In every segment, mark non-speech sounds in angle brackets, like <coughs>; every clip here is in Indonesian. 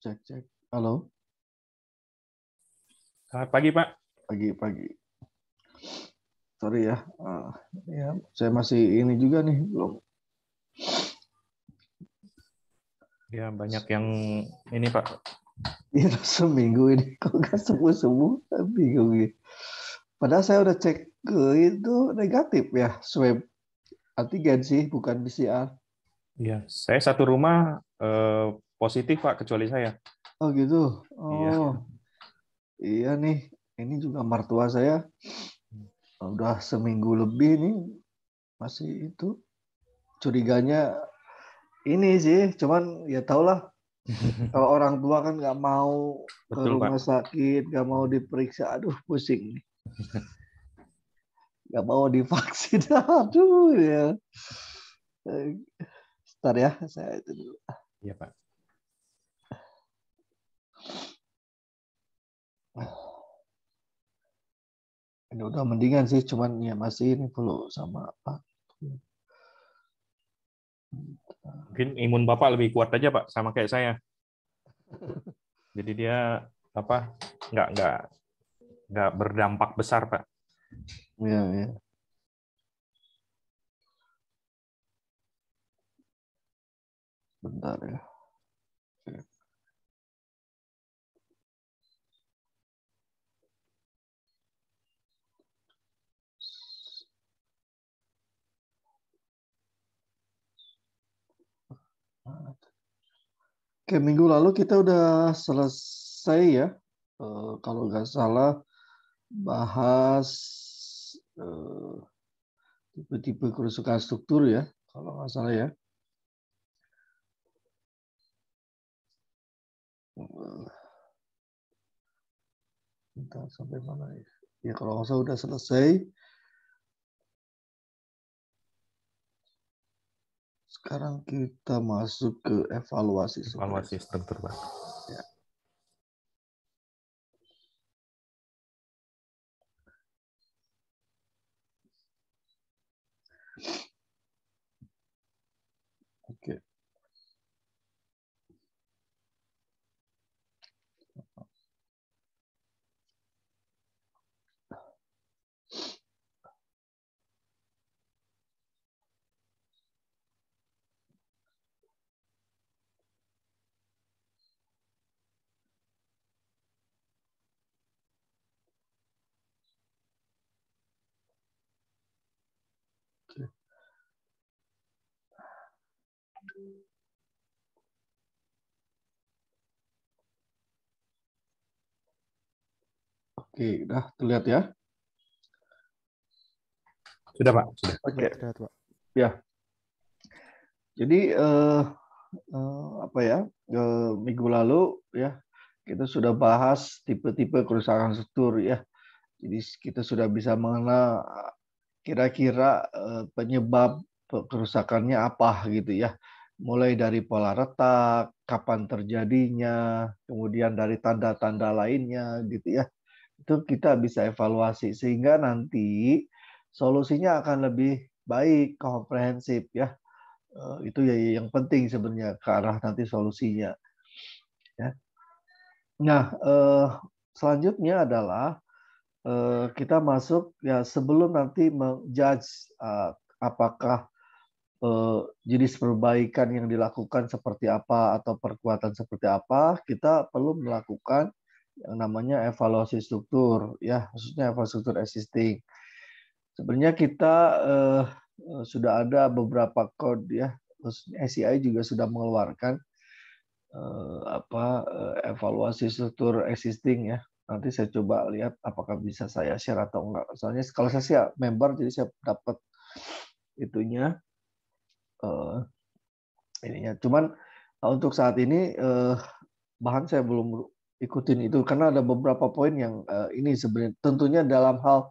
Cek cek. Halo. Selamat pagi Pak. Pagi pagi. Sorry ya. Uh, ya. Saya masih ini juga nih belum. Ya banyak yang ini Pak. ya <laughs> seminggu ini kok nggak sembuh sembuh bingung gitu. Padahal saya udah cek ke itu negatif ya swab antigen sih bukan PCR. Iya, saya satu rumah uh, Positif Pak, kecuali saya. Oh gitu. Iya. Oh. Iya. Iya nih, ini juga mertua saya udah seminggu lebih nih masih itu curiganya ini sih, cuman ya tau lah. <laughs> kalau orang tua kan nggak mau Betul, ke rumah Pak. sakit, nggak mau diperiksa, aduh pusing. Nggak mau divaksin, <laughs> aduh ya. Bentar eh, ya, saya itu dulu. Iya Pak. Ini udah mendingan sih, cuman ya masih ini perlu sama apa. Mungkin imun Bapak lebih kuat aja, Pak, sama kayak saya. Jadi dia apa nggak nggak nggak berdampak besar, Pak. Iya, iya. Bentar ya. Oke, minggu lalu kita udah selesai ya, uh, kalau nggak salah bahas tipe eh, tipe-tipe kerusakan struktur ya, kalau nggak salah ya. Eh, Entah sampai mana ya? Ya kalau nggak salah udah selesai. Sekarang kita masuk ke evaluasi. Evaluasi struktur pak Oke, udah terlihat ya? Sudah, Pak. Sudah. Oke. Terlihat, Pak. Ya. Jadi eh, eh, apa ya? Eh, minggu lalu ya kita sudah bahas tipe-tipe kerusakan struktur ya. Jadi kita sudah bisa mengenal eh, kira-kira eh, penyebab kerusakannya apa gitu ya mulai dari pola retak, kapan terjadinya, kemudian dari tanda-tanda lainnya gitu ya. Itu kita bisa evaluasi sehingga nanti solusinya akan lebih baik, komprehensif ya. Eh, itu ya yang penting sebenarnya ke arah nanti solusinya. Ya. Nah, eh, selanjutnya adalah eh, kita masuk ya sebelum nanti menjudge apakah Eh, jenis perbaikan yang dilakukan seperti apa atau perkuatan seperti apa, kita perlu melakukan yang namanya evaluasi struktur, ya khususnya evaluasi struktur existing. Sebenarnya kita eh, eh sudah ada beberapa kode ya, SCI e juga sudah mengeluarkan eh, apa eh, evaluasi struktur existing ya. Nanti saya coba lihat apakah bisa saya share atau enggak. Soalnya kalau saya sih member jadi saya dapat itunya uh, ininya. Cuman eh, untuk saat ini uh, bahan saya belum ikutin itu karena ada beberapa poin yang uh, ini sebenarnya tentunya dalam hal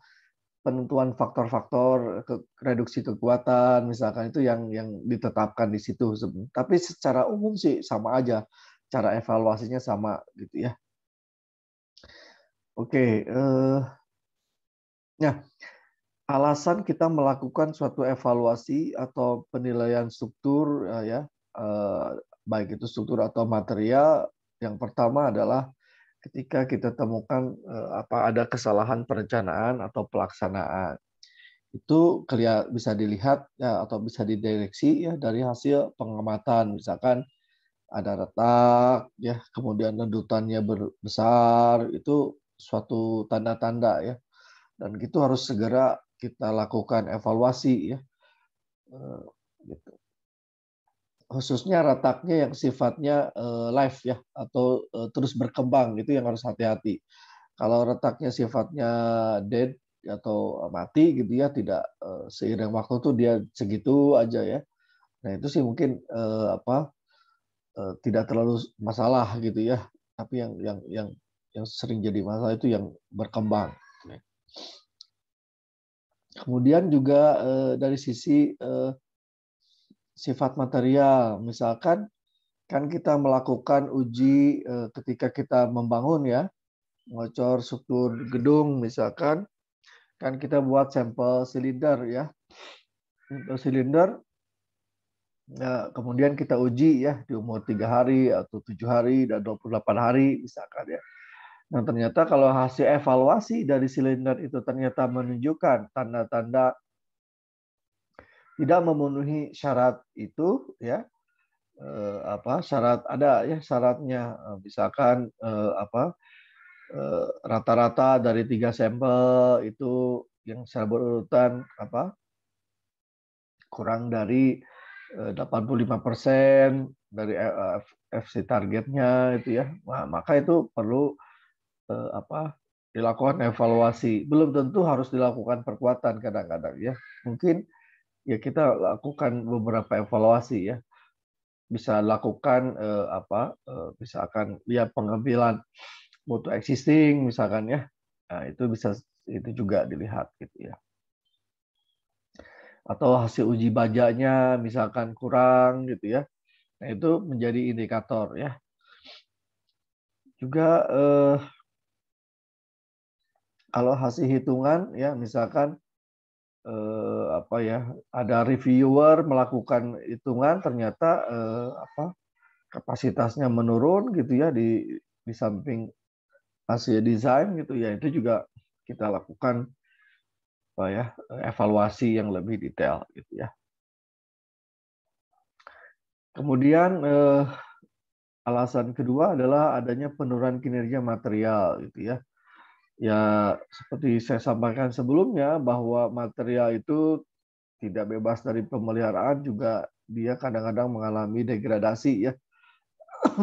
penentuan faktor-faktor ke, reduksi kekuatan misalkan itu yang yang ditetapkan di situ tapi secara umum sih sama aja cara evaluasinya sama gitu ya oke okay, uh, nah ya alasan kita melakukan suatu evaluasi atau penilaian struktur eh, ya eh, baik itu struktur atau material yang pertama adalah ketika kita temukan eh, apa ada kesalahan perencanaan atau pelaksanaan itu bisa dilihat ya, atau bisa dideteksi ya dari hasil pengamatan misalkan ada retak ya kemudian rendutannya besar itu suatu tanda-tanda ya dan itu harus segera kita lakukan evaluasi ya. Eh, gitu. Khususnya retaknya yang sifatnya eh, live ya atau eh, terus berkembang itu yang harus hati-hati. Kalau retaknya sifatnya dead atau mati gitu ya tidak seiring waktu tuh dia segitu aja ya. Nah itu sih mungkin apa tidak terlalu masalah gitu ya tapi yang yang yang yang sering jadi masalah itu yang berkembang Kemudian juga eh, dari sisi eh, sifat material, misalkan kan kita melakukan uji eh, ketika kita membangun ya, ngocor struktur gedung misalkan, kan kita buat sampel silinder ya, sampel silinder. Ya, kemudian kita uji ya di umur tiga hari atau tujuh hari dan 28 hari misalkan ya. Nah, ternyata kalau hasil evaluasi dari silinder itu ternyata menunjukkan tanda-tanda tidak memenuhi syarat itu ya eh, apa syarat ada ya syaratnya eh, misalkan eh, apa eh, rata-rata eh, dari tiga sampel itu yang secara berurutan apa kurang dari 85 eh, persen dari FC targetnya itu ya, nah, maka itu perlu eh, apa dilakukan evaluasi. Belum tentu harus dilakukan perkuatan kadang-kadang ya. Mungkin ya kita lakukan beberapa evaluasi ya. Bisa lakukan eh, apa eh, misalkan lihat ya, pengambilan mutu existing misalkan ya. Nah, itu bisa itu juga dilihat gitu ya. Atau hasil uji bajanya misalkan kurang gitu ya. Nah, itu menjadi indikator ya. Juga eh, kalau hasil hitungan ya misalkan eh, apa ya ada reviewer melakukan hitungan ternyata eh, apa kapasitasnya menurun gitu ya di di samping hasil desain gitu ya itu juga kita lakukan apa ya evaluasi yang lebih detail gitu ya. Kemudian eh, alasan kedua adalah adanya penurunan kinerja material gitu ya Ya, seperti saya sampaikan sebelumnya bahwa material itu tidak bebas dari pemeliharaan juga dia kadang-kadang mengalami degradasi ya <coughs>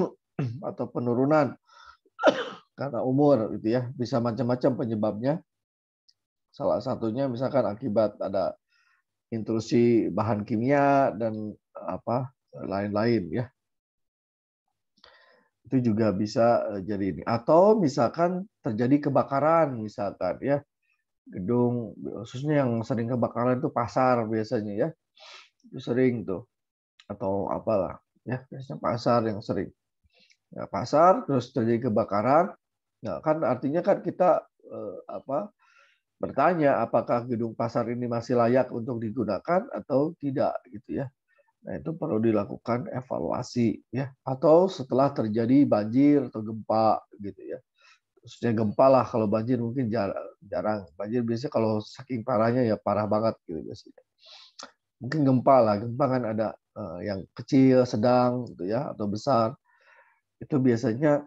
atau penurunan <coughs> karena umur gitu ya bisa macam-macam penyebabnya salah satunya misalkan akibat ada intrusi bahan kimia dan apa lain-lain ya itu juga bisa eh, jadi ini. Atau misalkan terjadi kebakaran misalkan ya gedung khususnya yang sering kebakaran itu pasar biasanya ya itu sering tuh atau apalah ya biasanya pasar yang sering ya, pasar terus terjadi kebakaran nah kan artinya kan kita eh, apa bertanya apakah gedung pasar ini masih layak untuk digunakan atau tidak gitu ya Nah, itu perlu dilakukan evaluasi ya atau setelah terjadi banjir atau gempa gitu ya. Khususnya gempa lah kalau banjir mungkin jarang, Banjir biasanya kalau saking parahnya ya parah banget gitu biasanya. Mungkin gempa lah, gempa kan ada eh, yang kecil, sedang gitu ya atau besar. Itu biasanya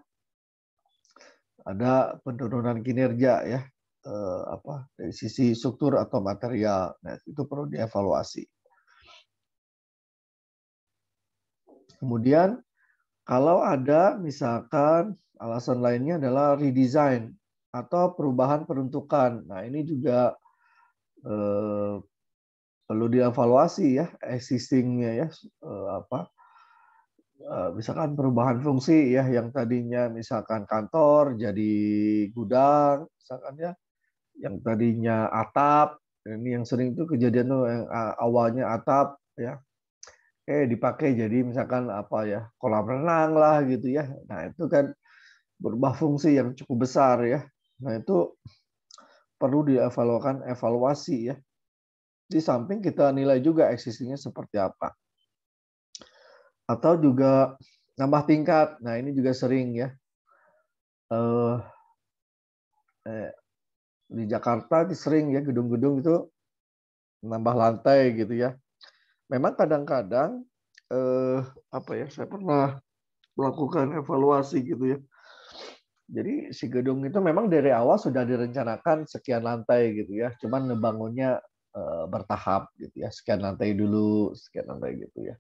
ada penurunan kinerja ya eh, apa dari sisi struktur atau material. Nah, itu perlu dievaluasi Kemudian kalau ada misalkan alasan lainnya adalah redesign atau perubahan peruntukan. Nah, ini juga eh, perlu dievaluasi ya existingnya ya eh, apa eh, misalkan perubahan fungsi ya yang tadinya misalkan kantor jadi gudang misalkan ya yang tadinya atap ini yang sering itu kejadian tuh yang eh, awalnya atap ya eh dipakai jadi misalkan apa ya kolam renang lah gitu ya nah itu kan berubah fungsi yang cukup besar ya nah itu perlu dievaluasi evaluasi ya di samping kita nilai juga existingnya seperti apa atau juga nambah tingkat nah ini juga sering ya eh, eh di Jakarta sering ya gedung-gedung itu nambah lantai gitu ya memang kadang-kadang eh, apa ya saya pernah melakukan evaluasi gitu ya. Jadi si gedung itu memang dari awal sudah direncanakan sekian lantai gitu ya, cuman ngebangunnya eh, bertahap gitu ya, sekian lantai dulu, sekian lantai gitu ya.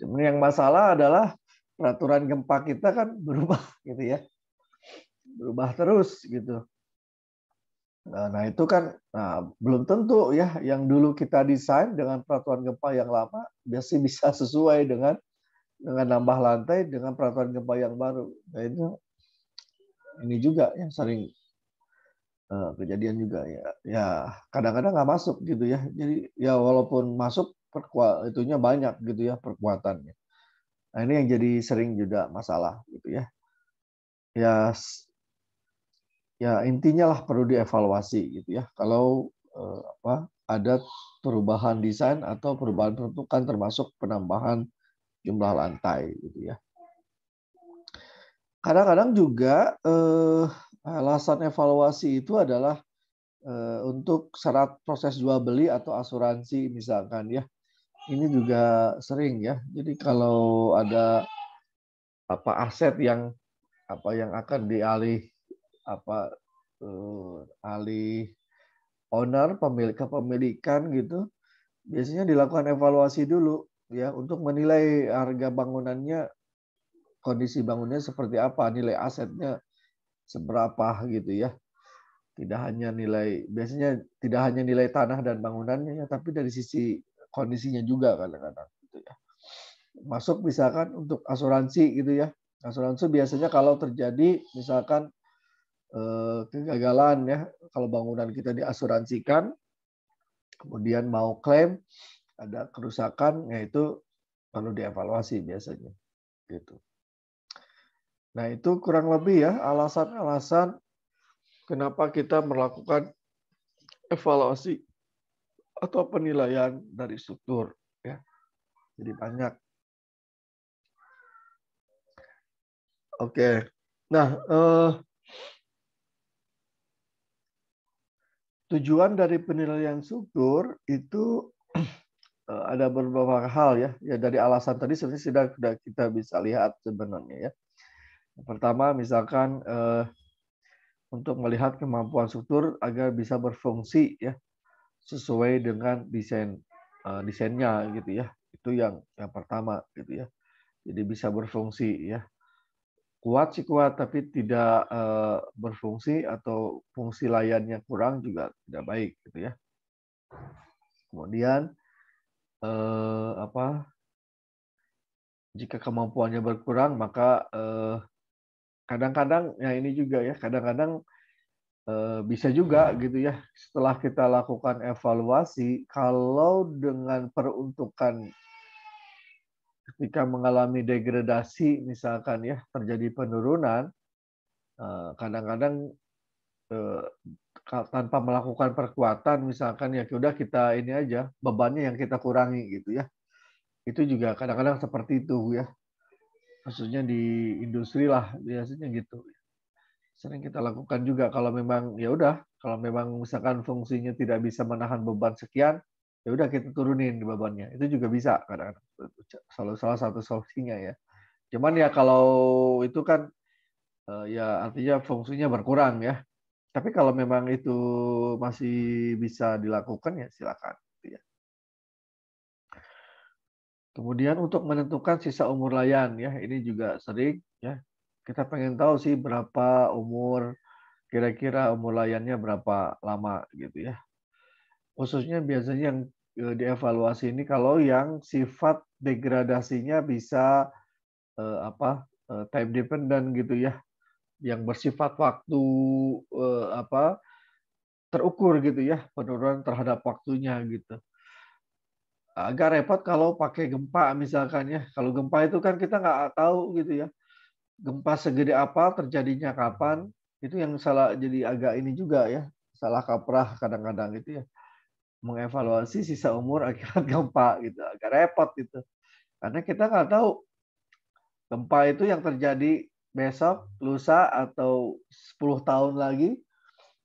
Cuman yang masalah adalah peraturan gempa kita kan berubah <laughs> gitu ya, berubah terus gitu. Nah, nah, itu kan nah, belum tentu ya yang dulu kita desain dengan peraturan gempa yang lama biasanya <laughs> bisa sesuai dengan dengan nambah lantai dengan peraturan gempa yang baru. Nah, ini ini juga yang sering uh, kejadian juga ya. Ya, kadang-kadang nggak masuk gitu ya. Jadi ya walaupun masuk perkuat itunya banyak gitu ya perkuatannya. Nah, ini yang jadi sering juga masalah gitu ya. Ya ya intinya lah perlu dievaluasi gitu ya kalau eh, apa ada perubahan desain atau perubahan peruntukan termasuk penambahan jumlah lantai gitu ya kadang-kadang juga eh, alasan evaluasi itu adalah eh, untuk syarat proses jual beli atau asuransi misalkan ya ini juga sering ya jadi kalau ada apa aset yang apa yang akan dialih apa uh, alih owner pemilik kepemilikan gitu biasanya dilakukan evaluasi dulu ya untuk menilai harga bangunannya kondisi bangunannya seperti apa nilai asetnya seberapa gitu ya tidak hanya nilai biasanya tidak hanya nilai tanah dan bangunannya ya tapi dari sisi kondisinya juga kadang-kadang gitu ya masuk misalkan untuk asuransi gitu ya asuransi biasanya kalau terjadi misalkan Eh, kegagalan ya kalau bangunan kita diasuransikan kemudian mau klaim ada kerusakan yaitu perlu dievaluasi biasanya gitu. Nah, itu kurang lebih ya alasan-alasan kenapa kita melakukan evaluasi atau penilaian dari struktur ya. Jadi banyak. Oke. Nah, eh tujuan dari penilaian struktur itu <clears throat> eh, ada beberapa hal ya. Ya dari alasan tadi sebenarnya sudah, sudah kita bisa lihat sebenarnya ya. Pertama misalkan eh, untuk melihat kemampuan struktur agar bisa berfungsi ya sesuai dengan desain eh, desainnya gitu ya. Itu yang yang pertama gitu ya. Jadi bisa berfungsi ya kuat sih kuat tapi tidak eh, berfungsi atau fungsi layannya kurang juga tidak baik gitu ya kemudian uh, apa jika kemampuannya berkurang maka eh, kadang-kadang eh, ya ini juga ya kadang-kadang eh, bisa juga gitu ya setelah kita lakukan evaluasi kalau dengan peruntukan ketika mengalami degradasi misalkan ya terjadi penurunan eh, kadang-kadang eh, tanpa melakukan perkuatan misalkan ya sudah kita ini aja bebannya yang kita kurangi gitu ya itu juga kadang-kadang seperti itu ya maksudnya di industri lah biasanya gitu sering kita lakukan juga kalau memang ya udah kalau memang misalkan fungsinya tidak bisa menahan beban sekian ya udah kita turunin bebannya itu juga bisa kadang-kadang salah salah satu solusinya ya cuman ya kalau itu kan eh, ya artinya fungsinya berkurang ya tapi kalau memang itu masih bisa dilakukan ya silakan gitu ya. kemudian untuk menentukan sisa umur layan ya ini juga sering ya kita pengen tahu sih berapa umur kira-kira umur layannya berapa lama gitu ya khususnya biasanya yang E, dievaluasi ini kalau yang sifat degradasinya bisa uh, apa uh, time dependent gitu ya yang bersifat waktu uh, apa terukur gitu ya penurunan terhadap waktunya gitu agak repot kalau pakai gempa misalkan ya kalau gempa itu kan kita nggak tahu gitu ya gempa segede apa terjadinya kapan itu yang salah jadi agak ini juga ya salah kaprah kadang-kadang gitu ya mengevaluasi sisa umur <laughs> akibat gempa gitu agak repot gitu karena kita nggak tahu gempa itu yang terjadi besok lusa atau 10 tahun lagi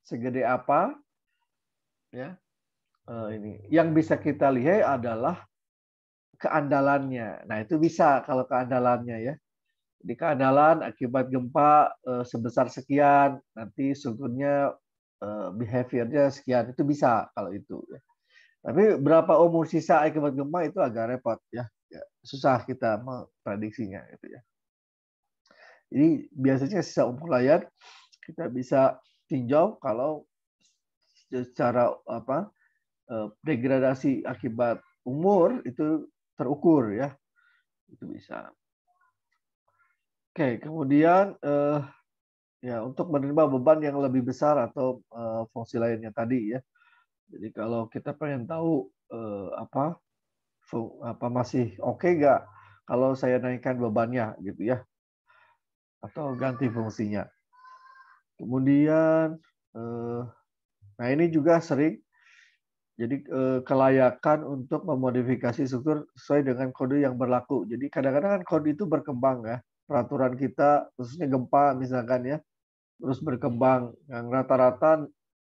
segede apa ya uh, ini yang bisa kita lihat adalah keandalannya nah itu bisa kalau keandalannya ya di keandalan akibat gempa uh, sebesar sekian nanti sukunya Eh, behaviornya sekian itu bisa kalau itu. Ya. Tapi berapa umur sisa akibat gempa itu agak repot ya. ya, susah kita memprediksinya gitu ya. Jadi biasanya sisa umur layar kita bisa tinjau kalau secara apa eh, degradasi akibat umur itu terukur ya itu bisa. Oke kemudian eh, Ya, untuk menerima beban yang lebih besar atau uh, fungsi lainnya tadi ya. Jadi kalau kita pengen tahu uh, apa apa masih oke okay nggak kalau saya naikkan bebannya gitu ya. Atau ganti fungsinya. Kemudian uh, nah ini juga sering jadi kelayakan untuk memodifikasi struktur sesuai dengan kode yang berlaku. Jadi kadang-kadang kan kode itu berkembang ya. Peraturan kita khususnya gempa misalkan ya terus berkembang yang rata-rata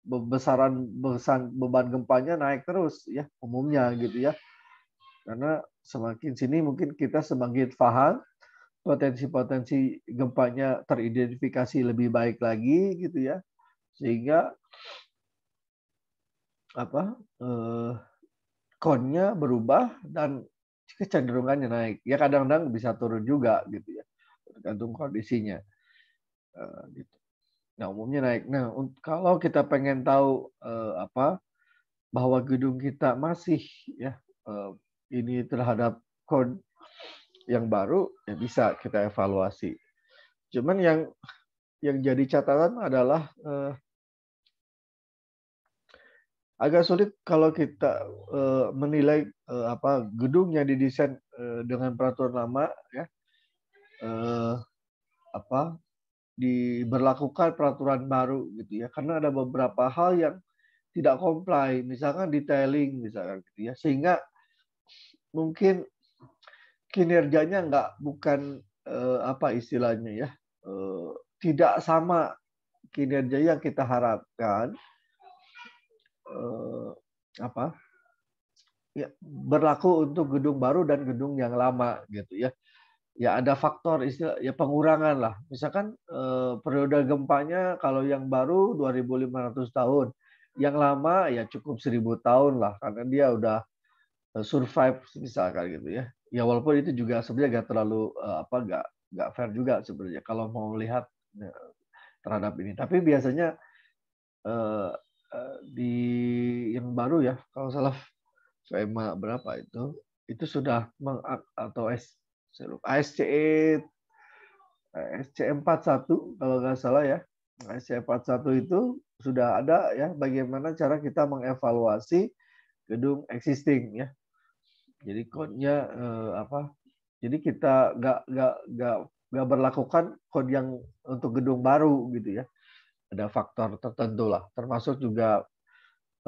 besaran besan, beban gempanya naik terus ya umumnya gitu ya karena semakin sini mungkin kita semakin paham potensi-potensi gempanya teridentifikasi lebih baik lagi gitu ya sehingga apa eh, konnya berubah dan kecenderungannya naik ya kadang-kadang bisa turun juga gitu ya tergantung kondisinya eh, gitu Nah, umumnya naik. Nah, kalau kita pengen tahu uh, apa bahwa gedung kita masih ya uh, ini terhadap kode yang baru ya bisa kita evaluasi. Cuman yang yang jadi catatan adalah eh, agak sulit kalau kita eh, menilai eh, apa gedung yang didesain eh, dengan peraturan lama ya. Eh, apa diberlakukan peraturan baru gitu ya karena ada beberapa hal yang tidak comply misalkan detailing misalkan gitu ya sehingga mungkin kinerjanya nggak bukan eh, apa istilahnya ya eh, tidak sama kinerja yang kita harapkan eh, apa ya berlaku untuk gedung baru dan gedung yang lama gitu ya ya ada faktor istilah ya pengurangan lah. Misalkan eh, periode gempanya kalau yang baru 2500 tahun, yang lama ya cukup 1000 tahun lah karena dia udah eh, survive misalkan gitu ya. Ya walaupun itu juga sebenarnya gak terlalu eh, apa gak gak fair juga sebenarnya kalau mau lihat ya, terhadap ini. Tapi biasanya eh, eh, di yang baru ya kalau salah FEMA berapa itu itu sudah meng atau es. ASCE SC41 e kalau nggak salah ya. SC41 e itu sudah ada ya bagaimana cara kita mengevaluasi gedung existing ya. Jadi kodenya eh, apa? Jadi kita nggak nggak nggak nggak berlakukan kode yang untuk gedung baru gitu ya. Ada faktor tertentu lah, termasuk juga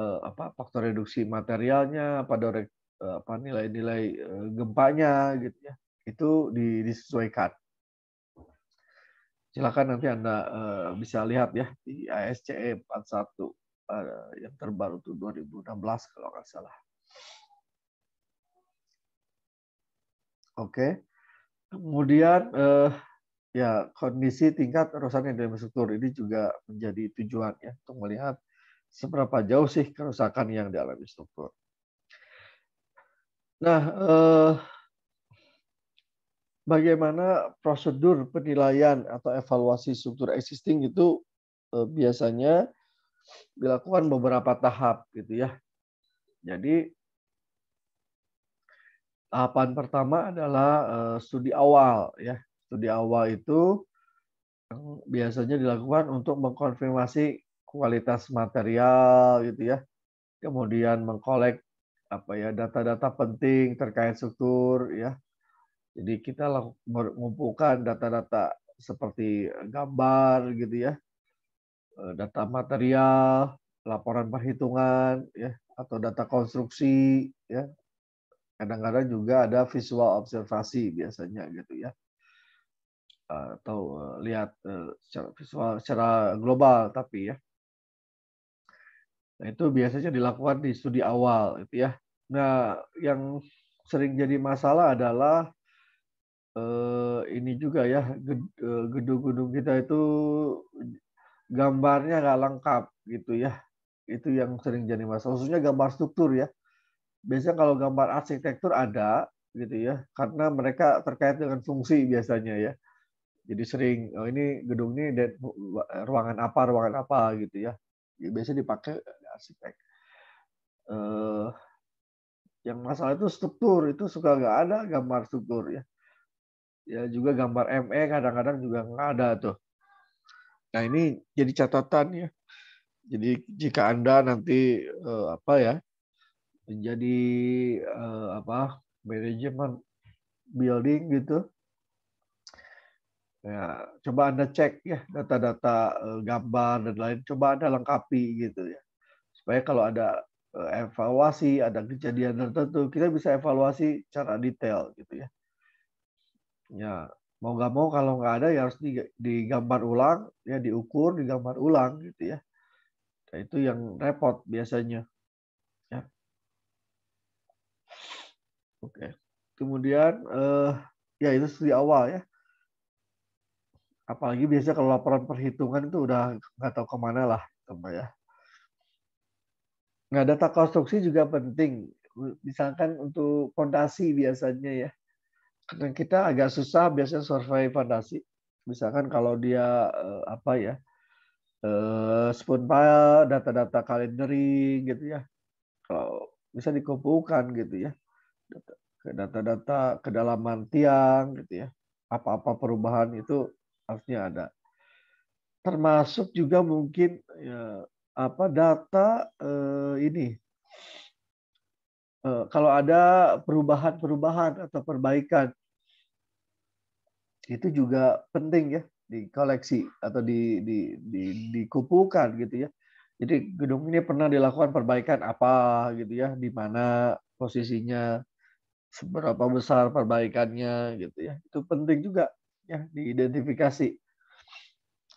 eh, apa faktor reduksi materialnya, pada eh, apa nilai-nilai eh, gempanya gitu ya itu disesuaikan. Silakan nanti Anda eh, bisa lihat ya di ASCE 41 eh, yang terbaru itu 2016 kalau nggak salah. Oke. Okay. Kemudian eh, ya kondisi tingkat kerusakan infrastruktur ini juga menjadi tujuan ya untuk melihat seberapa jauh sih kerusakan yang dialami struktur. Nah, eh, bagaimana prosedur penilaian atau evaluasi struktur existing itu eh, biasanya dilakukan beberapa tahap gitu ya. Jadi tahapan pertama adalah eh, studi awal ya. Studi awal itu biasanya dilakukan untuk mengkonfirmasi kualitas material gitu ya. Kemudian mengkolek apa ya data-data penting terkait struktur ya jadi kita mengumpulkan data-data seperti gambar gitu ya, eh, data material, laporan perhitungan ya atau data konstruksi ya. Kadang-kadang juga ada visual observasi biasanya gitu ya atau eh, lihat eh, secara visual secara global tapi ya nah, itu biasanya dilakukan di studi awal gitu ya nah yang sering jadi masalah adalah Eh, ini juga ya, eh, gedung-gedung kita itu gambarnya nggak lengkap gitu ya. Itu yang sering jadi masalah, khususnya gambar struktur ya. Biasanya kalau gambar arsitektur ada gitu ya, karena mereka terkait dengan fungsi biasanya ya. Jadi sering, "Oh ini gedung ini dan ruangan apa ruangan apa," gitu ya. Biasa ya, biasanya dipakai arsitek. Eh, yang masalah itu struktur, itu suka nggak ada gambar struktur ya ya juga gambar ME kadang-kadang juga nggak ada tuh. Nah ini jadi catatan ya. Jadi jika anda nanti eh, apa ya menjadi eh, apa manajemen building gitu, ya coba anda cek ya data-data eh, gambar dan lain, coba anda lengkapi gitu ya supaya kalau ada eh, evaluasi ada kejadian tertentu kita bisa evaluasi secara detail gitu ya ya mau nggak mau kalau nggak ada ya harus digambar ulang ya diukur digambar ulang gitu ya nah, itu yang repot biasanya ya oke kemudian eh, ya itu di awal ya apalagi biasanya kalau laporan perhitungan itu udah nggak tahu kemana lah ya nah data konstruksi juga penting misalkan untuk fondasi biasanya ya dan nah, kita agak susah biasanya survei fondasi. Misalkan kalau dia eh, apa ya eh, spoon pile data-data kalendering gitu ya. Kalau bisa dikumpulkan gitu ya data-data kedalaman tiang gitu ya apa-apa perubahan itu harusnya ada termasuk juga mungkin ya, apa data eh, ini eh, kalau ada perubahan-perubahan atau perbaikan itu juga penting ya di koleksi atau di di di dikumpulkan gitu ya. Jadi gedung ini pernah dilakukan perbaikan apa gitu ya, di mana posisinya, seberapa besar perbaikannya gitu ya. Itu penting juga ya diidentifikasi.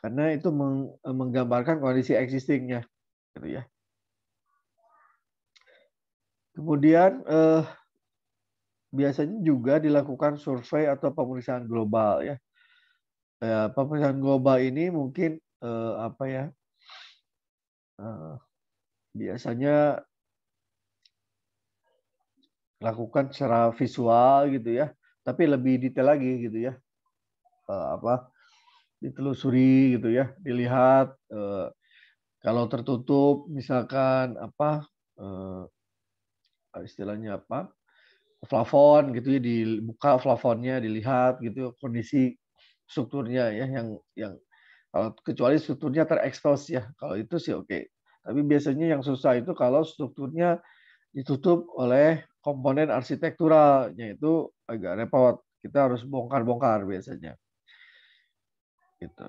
Karena itu menggambarkan kondisi existingnya gitu ya. Kemudian eh, biasanya juga dilakukan survei atau pemeriksaan global ya. ya pemeriksaan global ini mungkin eh, apa ya? Eh, biasanya lakukan secara visual gitu ya, tapi lebih detail lagi gitu ya. Eh, apa? ditelusuri gitu ya, dilihat eh, kalau tertutup misalkan apa eh, istilahnya apa? Flavon gitu ya dibuka flavonnya dilihat gitu kondisi strukturnya ya yang yang kalau kecuali strukturnya terekspos ya kalau itu sih oke tapi biasanya yang susah itu kalau strukturnya ditutup oleh komponen arsitekturalnya itu agak repot kita harus bongkar-bongkar biasanya gitu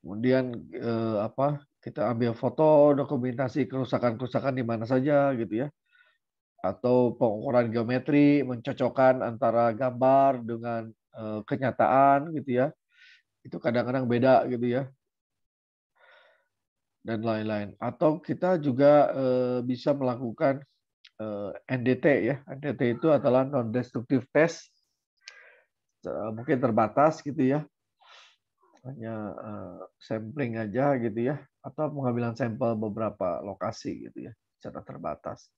kemudian eh, apa kita ambil foto dokumentasi kerusakan-kerusakan di mana saja gitu ya atau pengukuran geometri mencocokkan antara gambar dengan eh, kenyataan gitu ya itu kadang-kadang beda gitu ya dan lain-lain atau kita juga eh, bisa melakukan eh, NDT ya NDT itu adalah non destructive test mungkin terbatas gitu ya hanya sampling aja gitu ya atau pengambilan sampel beberapa lokasi gitu ya secara terbatas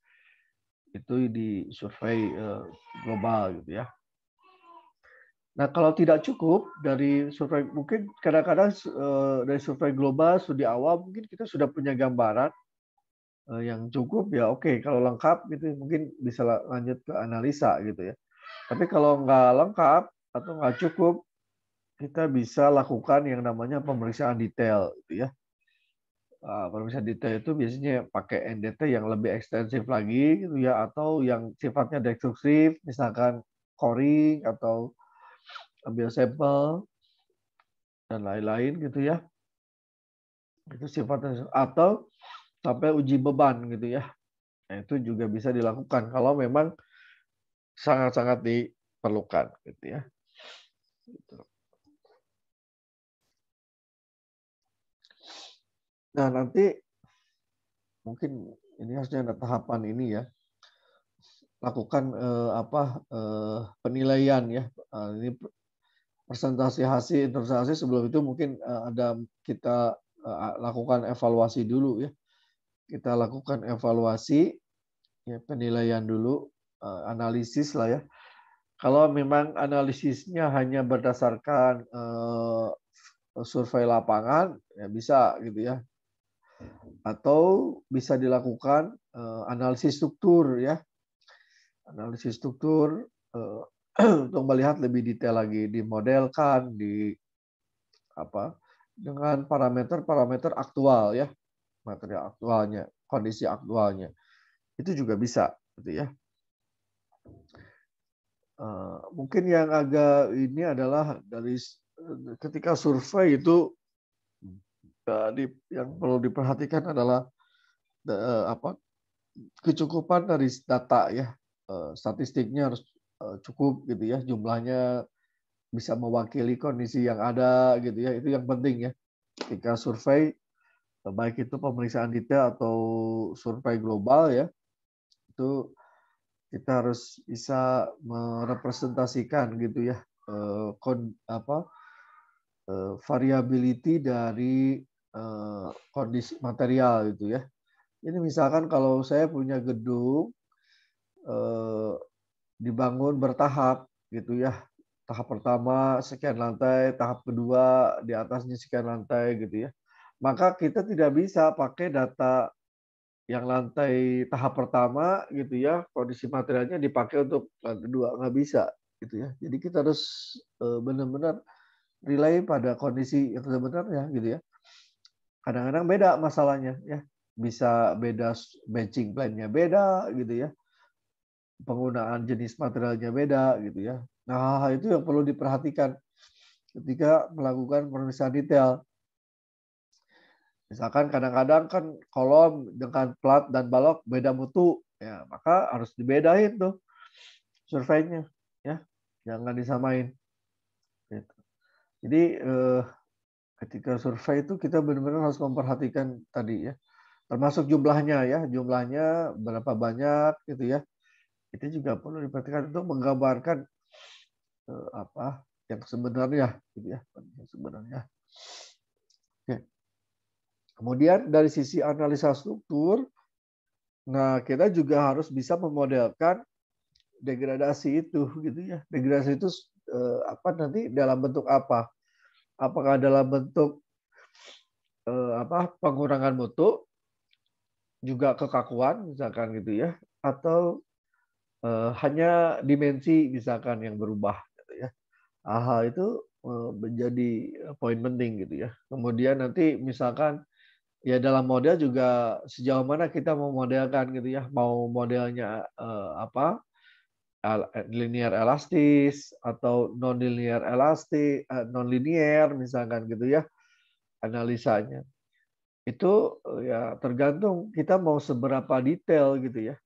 itu di survei eh, global gitu ya. Nah, kalau tidak cukup dari survei mungkin kadang-kadang eh, dari survei global studi awal mungkin kita sudah punya gambaran eh, yang cukup ya oke okay. kalau lengkap gitu mungkin bisa lanjut ke analisa gitu ya. Tapi kalau nggak lengkap atau nggak cukup kita bisa lakukan yang namanya pemeriksaan detail gitu ya Uh, detail itu biasanya pakai NDT yang lebih ekstensif lagi gitu ya atau yang sifatnya destruktif, misalkan coring atau ambil sampel dan lain-lain gitu ya itu sifatnya atau sampai uji beban gitu ya nah, itu juga bisa dilakukan kalau memang sangat-sangat diperlukan gitu ya gitu. Nah nanti mungkin ini harusnya ada tahapan ini ya lakukan eh, apa eh, penilaian ya eh, ini presentasi hasil presentasi sebelum itu mungkin eh, ada kita eh, lakukan evaluasi dulu ya kita lakukan evaluasi ya penilaian dulu eh, analisis lah ya kalau memang analisisnya hanya berdasarkan eh, survei lapangan ya bisa gitu ya atau bisa dilakukan eh, analisis struktur ya analisis struktur eh, <clears throat> untuk melihat lebih detail lagi dimodelkan di apa dengan parameter-parameter aktual ya material aktualnya kondisi aktualnya itu juga bisa gitu ya eh, mungkin yang agak ini adalah dari ketika survei itu yang perlu diperhatikan adalah eh, apa kecukupan dari data ya eh, statistiknya harus eh, cukup gitu ya jumlahnya bisa mewakili kondisi yang ada gitu ya itu yang penting ya ketika survei baik itu pemeriksaan detail atau survei global ya itu kita harus bisa merepresentasikan gitu ya kon apa variability dari Eh, kondisi material gitu ya. Ini misalkan kalau saya punya gedung uh, dibangun bertahap gitu ya. Tahap pertama sekian lantai, tahap kedua di atasnya sekian lantai gitu ya. Maka kita tidak bisa pakai data yang lantai tahap pertama gitu ya kondisi materialnya dipakai untuk lantai kedua nggak bisa gitu ya jadi kita harus eh, benar-benar relay pada kondisi yang sebenarnya gitu ya kadang-kadang beda masalahnya ya bisa beda matching plan-nya beda gitu ya penggunaan jenis materialnya beda gitu ya nah itu yang perlu diperhatikan ketika melakukan pemeriksaan detail misalkan kadang-kadang kan kolom dengan plat dan balok beda mutu ya maka harus dibedain tuh surveinya ya jangan disamain gitu. jadi eh, ketika survei itu kita benar-benar harus memperhatikan tadi ya termasuk jumlahnya ya jumlahnya berapa banyak gitu ya itu juga perlu diperhatikan untuk menggambarkan eh, apa yang sebenarnya gitu ya yang sebenarnya Oke. kemudian dari sisi analisa struktur nah kita juga harus bisa memodelkan degradasi itu gitu ya degradasi itu eh, apa nanti dalam bentuk apa apakah dalam bentuk eh, apa pengurangan mutu juga kekakuan misalkan gitu ya atau eh, hanya dimensi misalkan yang berubah gitu ya. Hal itu eh, menjadi poin penting gitu ya. Kemudian nanti misalkan ya dalam model juga sejauh mana kita mau modelkan gitu ya mau modelnya eh, apa linear elastis atau nonlinear elastis, eh, non linear misalkan gitu ya analisanya. Itu eh, ya tergantung kita mau seberapa detail gitu ya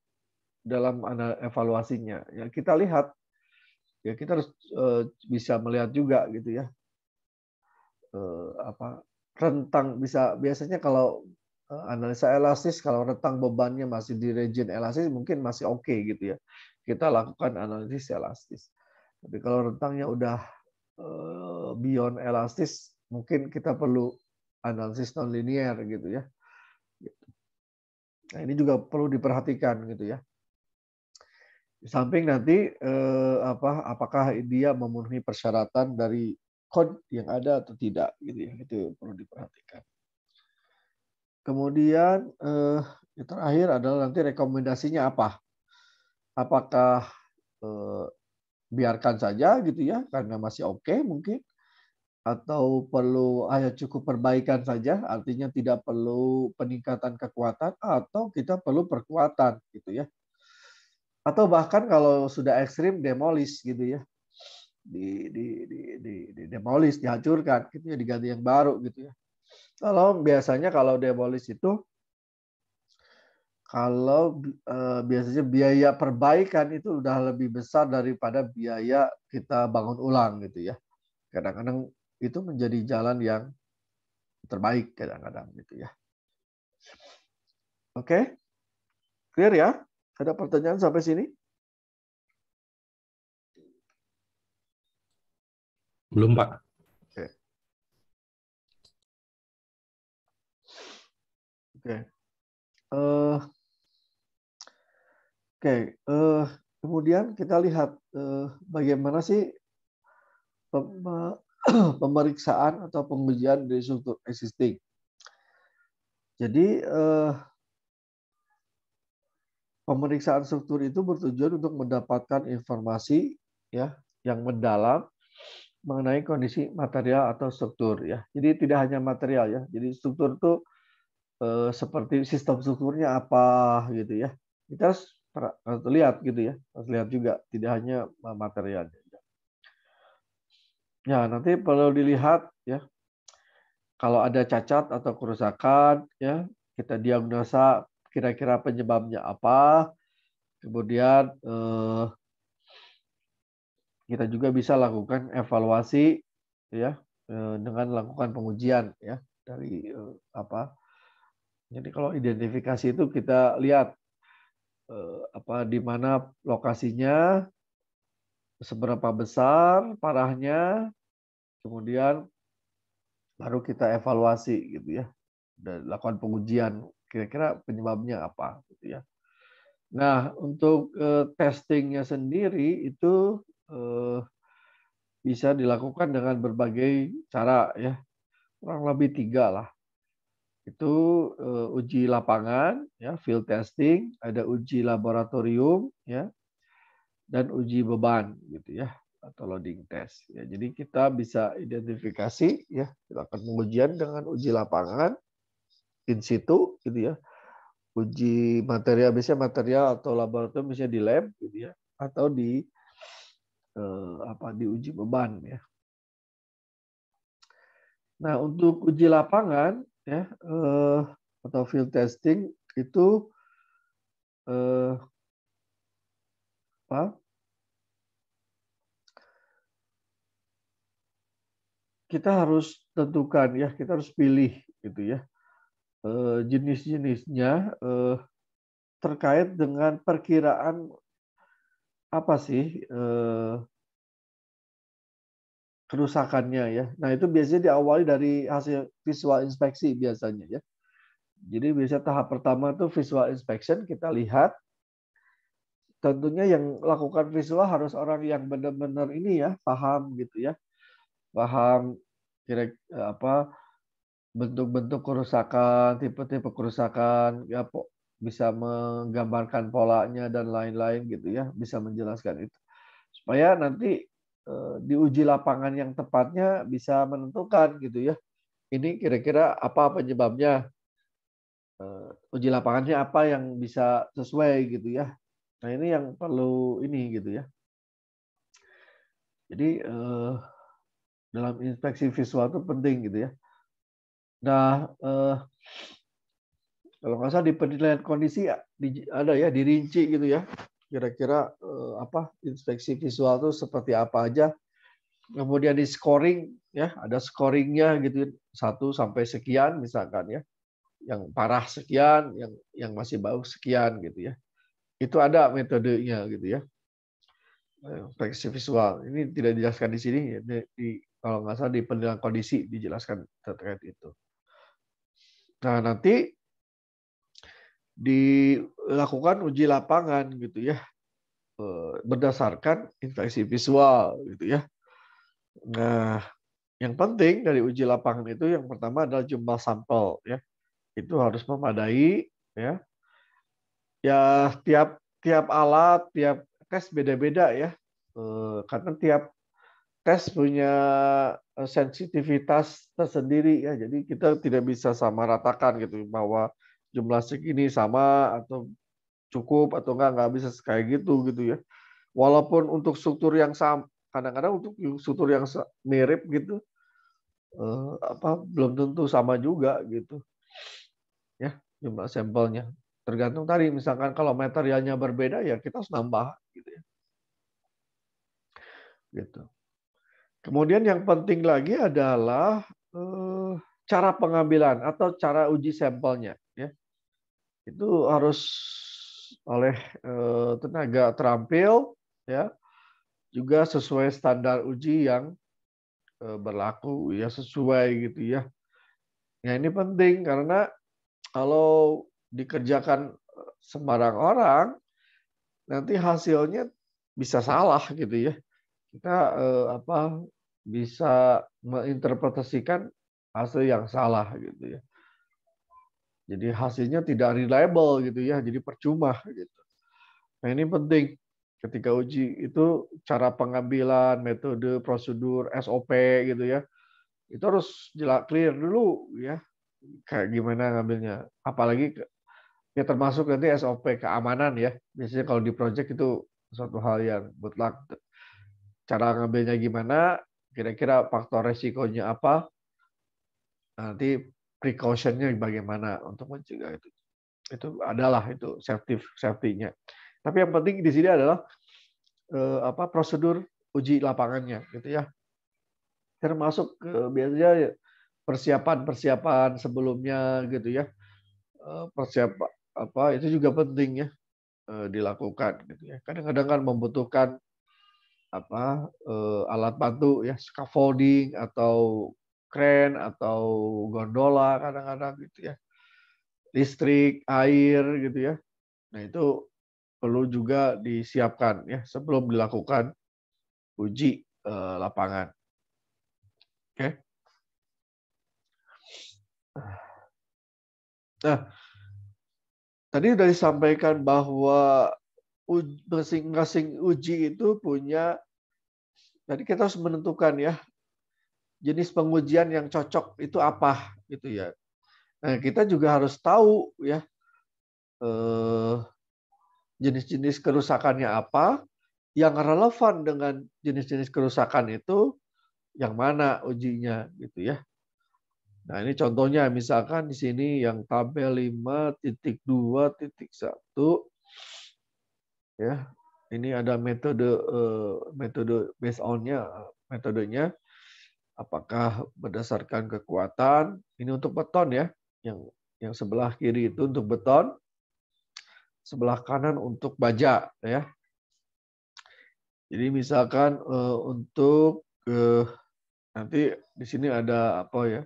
dalam evaluasinya. Ya kita lihat ya kita harus eh, bisa melihat juga gitu ya apa rentang bisa biasanya kalau analisa elastis kalau rentang bebannya masih di region elastis mungkin masih oke okay gitu ya kita lakukan analisis elastis. Tapi kalau rentangnya udah eh, beyond elastis, mungkin kita perlu analisis nonlinier gitu ya. Gitu. Nah, ini juga perlu diperhatikan gitu ya. Di samping nanti eh, apa apakah dia memenuhi persyaratan dari code yang ada atau tidak gitu ya. Itu perlu diperhatikan. Kemudian eh, yang terakhir adalah nanti rekomendasinya apa? apakah eh, biarkan saja gitu ya karena masih oke okay mungkin atau perlu hanya cukup perbaikan saja artinya tidak perlu peningkatan kekuatan atau kita perlu perkuatan gitu ya atau bahkan kalau sudah ekstrim demolis gitu ya di di di di, di demolis dihancurkan gitu ya diganti yang baru gitu ya kalau biasanya kalau demolis itu kalau uh, biasanya biaya perbaikan itu udah lebih besar daripada biaya kita bangun ulang gitu ya. Kadang-kadang itu menjadi jalan yang terbaik kadang-kadang gitu ya. Oke. Okay? Clear ya? Ada pertanyaan sampai sini? Belum, Pak. Oke. Okay. Oke. Okay. Uh, eh, Oke, eh, kemudian kita lihat eh, bagaimana sih <clears throat> pemeriksaan atau pengujian dari struktur existing. Jadi eh, pemeriksaan struktur itu bertujuan untuk mendapatkan informasi ya yang mendalam mengenai kondisi material atau struktur ya. Jadi tidak hanya material ya. Jadi struktur itu eh, seperti sistem strukturnya apa gitu ya. Kita harus eh, lihat gitu ya terlihat juga tidak hanya materialnya ya nanti perlu dilihat ya kalau ada cacat atau kerusakan ya kita diagnosa kira-kira penyebabnya apa kemudian eh, kita juga bisa lakukan evaluasi ya eh, dengan lakukan pengujian ya dari eh, apa jadi kalau identifikasi itu kita lihat Eh, apa di mana lokasinya, seberapa besar parahnya, kemudian baru kita evaluasi gitu ya, dan lakukan pengujian kira-kira penyebabnya apa gitu ya. Nah untuk eh, testingnya sendiri itu eh, bisa dilakukan dengan berbagai cara ya, kurang lebih tiga lah itu uh, uji lapangan ya field testing ada uji laboratorium ya dan uji beban gitu ya atau loading test ya jadi kita bisa identifikasi ya silakan pengujian dengan uji lapangan in situ gitu ya uji material biasanya material atau laboratorium misalnya di lab gitu ya atau di uh, apa di uji beban ya Nah, untuk uji lapangan ya uh, atau field testing itu uh, apa kita harus tentukan ya kita harus pilih gitu ya uh, jenis-jenisnya uh, terkait dengan perkiraan apa sih uh, kerusakannya ya. Nah itu biasanya diawali dari hasil visual inspeksi biasanya ya. Jadi biasanya tahap pertama itu visual inspection kita lihat. Tentunya yang lakukan visual harus orang yang benar-benar ini ya paham gitu ya, paham kira apa bentuk-bentuk kerusakan, tipe-tipe kerusakan, ya bisa menggambarkan polanya dan lain-lain gitu ya, bisa menjelaskan itu supaya nanti Eh, diuji lapangan yang tepatnya bisa menentukan gitu ya. Ini kira-kira apa penyebabnya? Eh, uji lapangannya apa yang bisa sesuai gitu ya. Nah, ini yang perlu ini gitu ya. Jadi eh, dalam inspeksi visual itu penting gitu ya. Nah, kalau nggak salah di penilaian kondisi ya, ada ya dirinci gitu ya kira-kira eh, apa inspeksi visual itu seperti apa aja kemudian di scoring ya ada scoringnya gitu satu sampai sekian misalkan ya yang parah sekian yang yang masih bagus sekian gitu ya itu ada metodenya gitu ya eh, inspeksi visual ini tidak dijelaskan di sini di, di kalau nggak salah di penilaian kondisi dijelaskan terkait itu nah nanti dilakukan uji lapangan gitu ya e, berdasarkan infeksi visual gitu ya. Nah, yang penting dari uji lapangan itu yang pertama adalah jumlah sampel ya. Itu harus memadai ya. Ya tiap tiap alat, tiap tes beda-beda ya. E, karena tiap tes punya sensitivitas tersendiri ya. Jadi kita tidak bisa sama ratakan gitu bahwa jumlah segini sama atau cukup atau enggak nggak bisa kayak gitu gitu ya. Walaupun untuk struktur yang sama, kadang-kadang untuk struktur yang mirip gitu eh, apa belum tentu sama juga gitu. Ya, jumlah sampelnya. Tergantung tadi misalkan kalau materialnya berbeda ya kita harus nambah gitu ya. Gitu. Kemudian yang penting lagi adalah eh, cara pengambilan atau cara uji sampelnya itu harus oleh eh, tenaga terampil ya juga sesuai standar uji yang eh, berlaku ya sesuai gitu ya. Nah ini penting karena kalau dikerjakan eh, sembarang orang nanti hasilnya bisa salah gitu ya. Kita eh, apa bisa menginterpretasikan hasil yang salah gitu ya. Jadi hasilnya tidak reliable gitu ya, jadi percuma gitu. Nah ini penting ketika uji itu cara pengambilan, metode, prosedur, SOP gitu ya. Itu harus jelas clear dulu ya kayak gimana ngambilnya. Apalagi ya termasuk nanti SOP keamanan ya. Biasanya kalau di project itu suatu hal yang mutlak cara ngambilnya gimana, kira-kira faktor resikonya apa. Nanti precautionnya bagaimana untuk mencegah itu itu adalah itu safety safety-nya. Tapi yang penting di sini adalah eh, apa prosedur uji lapangannya gitu ya. Termasuk eh, biasanya persiapan-persiapan sebelumnya gitu ya. Eh, persiapan apa itu juga penting ya eh, dilakukan gitu ya. Kadang-kadang kan membutuhkan apa eh, alat bantu ya scaffolding atau kren atau gondola kadang-kadang gitu ya. Listrik, air gitu ya. Nah, itu perlu juga disiapkan ya sebelum dilakukan uji eh, lapangan. Oke. Okay. Nah, tadi sudah disampaikan bahwa masing-masing uji itu punya tadi kita harus menentukan ya jenis pengujian yang cocok itu apa gitu ya. Nah, kita juga harus tahu ya eh, jenis-jenis kerusakannya apa, yang relevan dengan jenis-jenis kerusakan itu yang mana ujinya gitu ya. Nah, ini contohnya misalkan di sini yang tabel 5.2.1 ya. Ini ada metode eh, metode based onnya metodenya apakah berdasarkan kekuatan ini untuk beton ya yang yang sebelah kiri itu untuk beton sebelah kanan untuk baja ya jadi misalkan eh, untuk eh, nanti di sini ada apa ya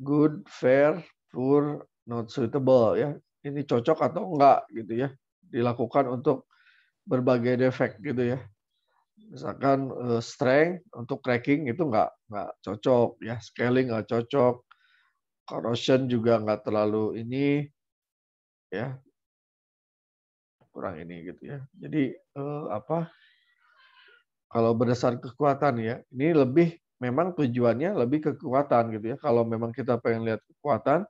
good fair poor not suitable ya ini cocok atau enggak gitu ya dilakukan untuk berbagai defek gitu ya misalkan eh, strength untuk cracking itu nggak nggak cocok ya scaling nggak cocok corrosion juga nggak terlalu ini ya kurang ini gitu ya jadi eh, apa kalau berdasar kekuatan ya ini lebih memang tujuannya lebih kekuatan gitu ya kalau memang kita pengen lihat kekuatan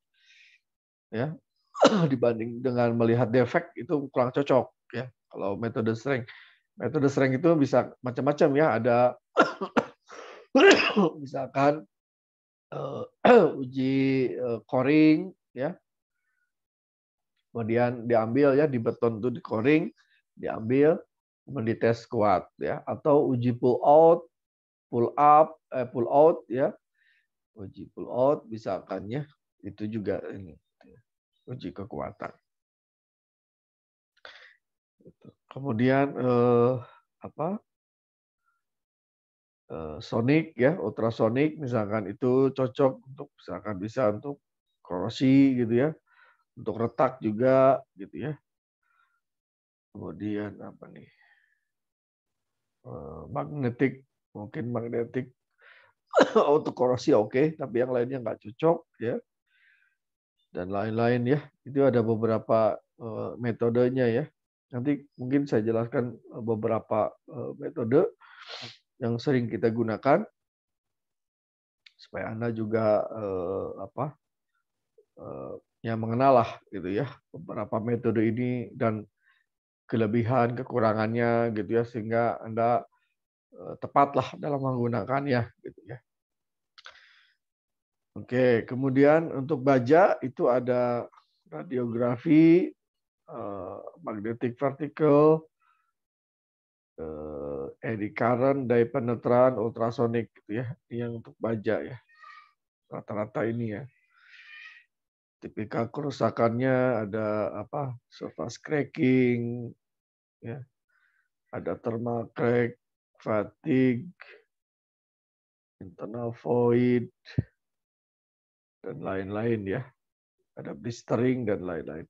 ya <clears throat> dibanding dengan melihat defect itu kurang cocok ya kalau metode strength Metode sering itu bisa macam-macam ya, ada <coughs> misalkan uh, <coughs> uji uh, eh, koring ya. Kemudian diambil ya di beton itu di coring diambil kemudian dites kuat ya atau uji pull out, pull up, eh, pull out ya. Uji pull out misalkan ya, itu juga ini uji kekuatan. Gitu. Kemudian eh, apa? Eh, sonic ya, ultrasonic misalkan itu cocok untuk misalkan bisa untuk korosi gitu ya. Untuk retak juga gitu ya. Kemudian apa nih? Eh, magnetik mungkin magnetik <coughs> untuk korosi oke, okay, tapi yang lainnya nggak cocok ya dan lain-lain ya. Itu ada beberapa uh, metodenya ya. Nanti mungkin saya jelaskan eh, beberapa eh, metode yang sering kita gunakan supaya Anda juga eh, apa eh, mengenal mengenalah gitu ya beberapa metode ini dan kelebihan kekurangannya gitu ya sehingga Anda eh, tepatlah dalam menggunakan ya gitu ya. Oke, kemudian untuk baja itu ada radiografi, magnetik eh, magnetic particle, uh, eddy current, penetran, ultrasonic gitu ya, yang untuk baja ya. Rata-rata ini ya. Tipikal kerusakannya ada apa? Surface cracking, ya. Ada thermal crack, fatigue, internal void, dan lain-lain ya. Ada blistering dan lain-lain.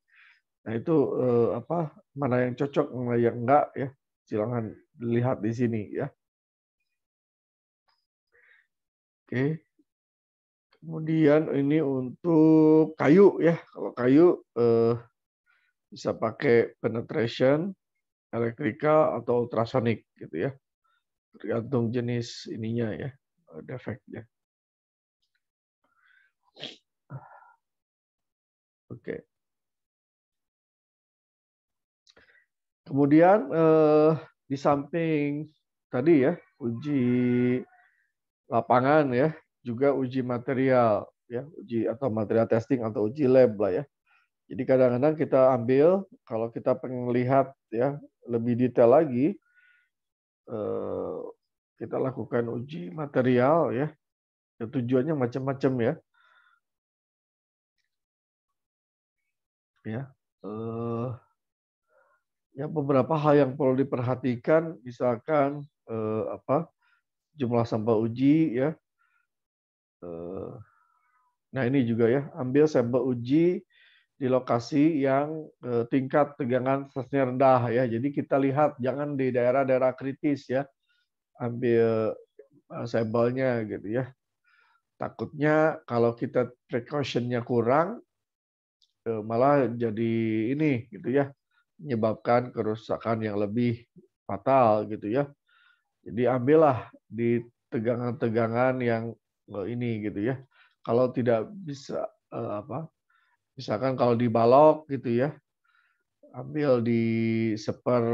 Nah itu eh, apa mana yang cocok mana yang enggak ya silahkan lihat di sini ya. Oke. Kemudian ini untuk kayu ya. Kalau kayu eh, bisa pakai penetration, elektrika atau ultrasonic gitu ya. Tergantung jenis ininya ya, eh, defeknya. Oke. Okay. Kemudian eh, di samping tadi ya uji lapangan ya, juga uji material ya, uji atau material testing atau uji lab lah ya. Jadi kadang-kadang kita ambil kalau kita pengen lihat ya lebih detail lagi eh, kita lakukan uji material ya. ya tujuannya macam-macam ya. Ya. Eh, ya beberapa hal yang perlu diperhatikan misalkan eh, apa jumlah sampel uji ya eh, nah ini juga ya ambil sampel uji di lokasi yang eh, tingkat tegangan stresnya rendah ya jadi kita lihat jangan di daerah-daerah kritis ya ambil eh, sampelnya gitu ya takutnya kalau kita precautionnya kurang eh, malah jadi ini gitu ya menyebabkan kerusakan yang lebih fatal gitu ya. Jadi ambillah di tegangan-tegangan yang ini gitu ya. Kalau tidak bisa eh, apa, misalkan kalau di balok gitu ya, ambil di seper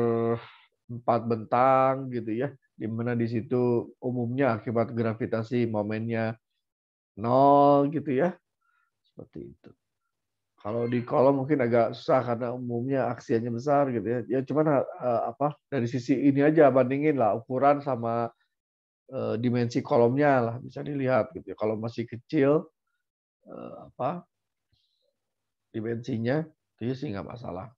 empat bentang gitu ya, di mana di situ umumnya akibat gravitasi momennya nol gitu ya, seperti itu. Kalau di kolom mungkin agak susah karena umumnya aksinya besar gitu ya. Ya cuman uh, apa dari sisi ini aja bandingin lah ukuran sama uh, dimensi kolomnya lah bisa dilihat gitu ya. Kalau masih kecil uh, apa dimensinya itu sih nggak masalah.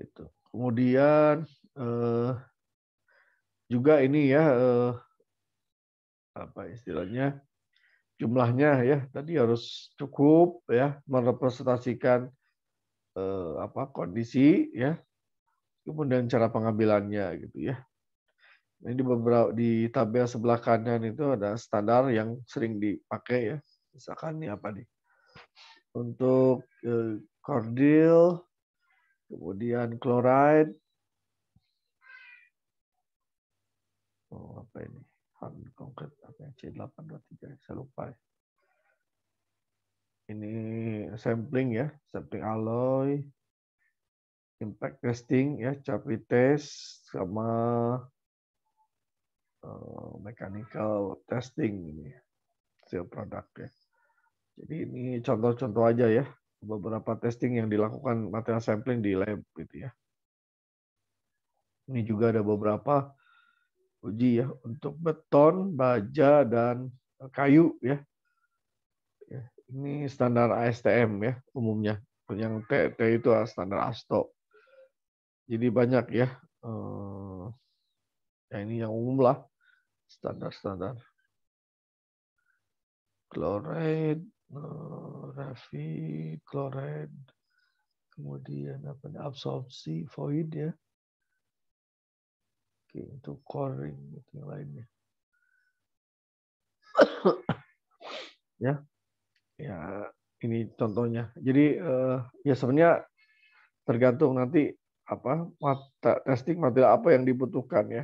Gitu. Kemudian uh, juga ini ya uh, apa istilahnya jumlahnya ya tadi harus cukup ya merepresentasikan eh, apa kondisi ya kemudian cara pengambilannya gitu ya. Ini di beberapa di tabel sebelah kanan itu ada standar yang sering dipakai ya. Misalkan ini apa nih? Untuk eh, kordil, kemudian chloride. Oh, apa ini? Hard konkret apa ya? C823 saya lupa ya. Ini sampling ya, sampling alloy, impact testing ya, capi test sama eh, mechanical testing ini hasil ya, ya Jadi ini contoh-contoh aja ya beberapa testing yang dilakukan material sampling di lab gitu ya. Ini juga ada beberapa uji ya untuk beton, baja dan eh, kayu ya. ya. Ini standar ASTM ya umumnya. Yang T, T itu standar ASTO. Jadi banyak ya. Eh, ya ini yang umum lah standar-standar. Chloride, eh, Rafi, Chloride, kemudian apa absorpsi, void ya Oke, itu coring itu yang lainnya. <coughs> ya. Ya, ini contohnya. Jadi uh, ya sebenarnya tergantung nanti apa mata, testing material apa yang dibutuhkan ya.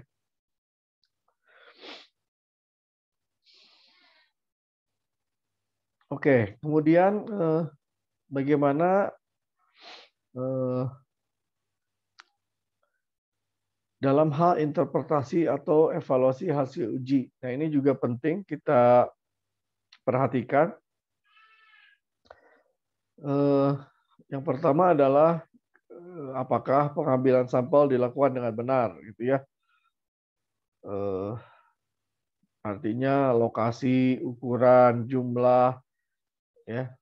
Oke, kemudian uh, bagaimana uh, dalam hal interpretasi atau evaluasi hasil uji. Nah, ini juga penting kita perhatikan. Eh, yang pertama adalah eh, apakah pengambilan sampel dilakukan dengan benar, gitu ya. Eh, artinya lokasi, ukuran, jumlah, ya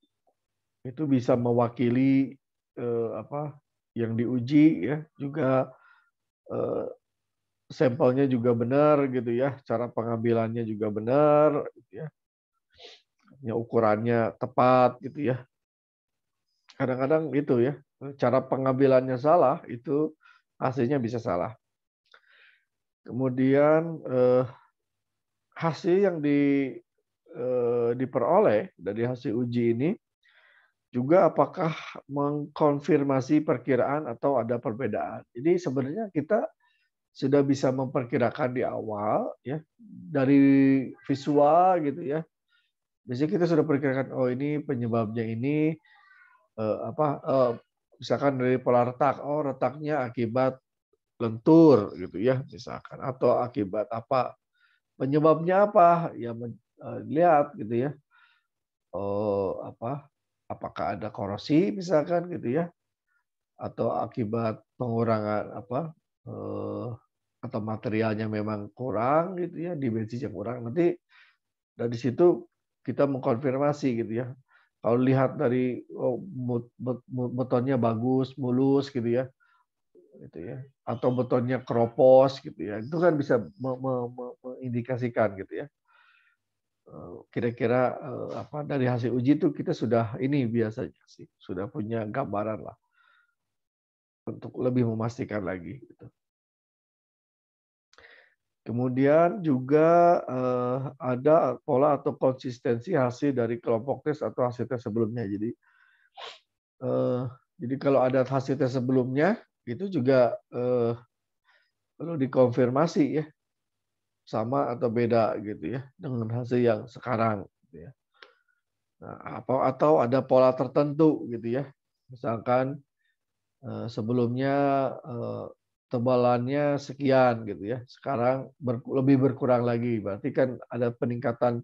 itu bisa mewakili apa yang diuji, ya juga Eh, sampelnya juga benar gitu ya, cara pengambilannya juga benar gitu ya. Ya ukurannya tepat gitu ya. Kadang-kadang itu ya, cara pengambilannya salah itu hasilnya bisa salah. Kemudian eh, hasil yang di eh, diperoleh dari hasil uji ini juga apakah mengkonfirmasi perkiraan atau ada perbedaan. Jadi sebenarnya kita sudah bisa memperkirakan di awal ya dari visual gitu ya. Biasanya kita sudah perkirakan oh ini penyebabnya ini eh, apa eh, misalkan dari pola retak oh retaknya akibat lentur gitu ya misalkan atau akibat apa penyebabnya apa ya eh, lihat gitu ya. Oh apa apakah ada korosi misalkan gitu ya atau akibat pengurangan apa eh, atau materialnya memang kurang gitu ya dimensi yang kurang nanti dari situ kita mengkonfirmasi gitu ya kalau lihat dari oh, betonnya bagus mulus gitu ya gitu ya atau betonnya keropos gitu ya itu kan bisa mengindikasikan me me gitu ya Eh, kira-kira eh, apa dari hasil uji itu kita sudah ini biasa sih sudah punya gambaran lah untuk lebih memastikan lagi gitu. Kemudian juga eh, ada pola atau konsistensi hasil dari kelompok tes atau hasil tes sebelumnya. Jadi jadi kalau ada hasil tes sebelumnya itu juga perlu dikonfirmasi ya sama atau beda gitu ya dengan hasil yang sekarang gitu ya. Nah, apa atau ada pola tertentu gitu ya. Misalkan eh, sebelumnya eh, tebalannya sekian gitu ya. Sekarang ber, lebih berkurang lagi. Berarti kan ada peningkatan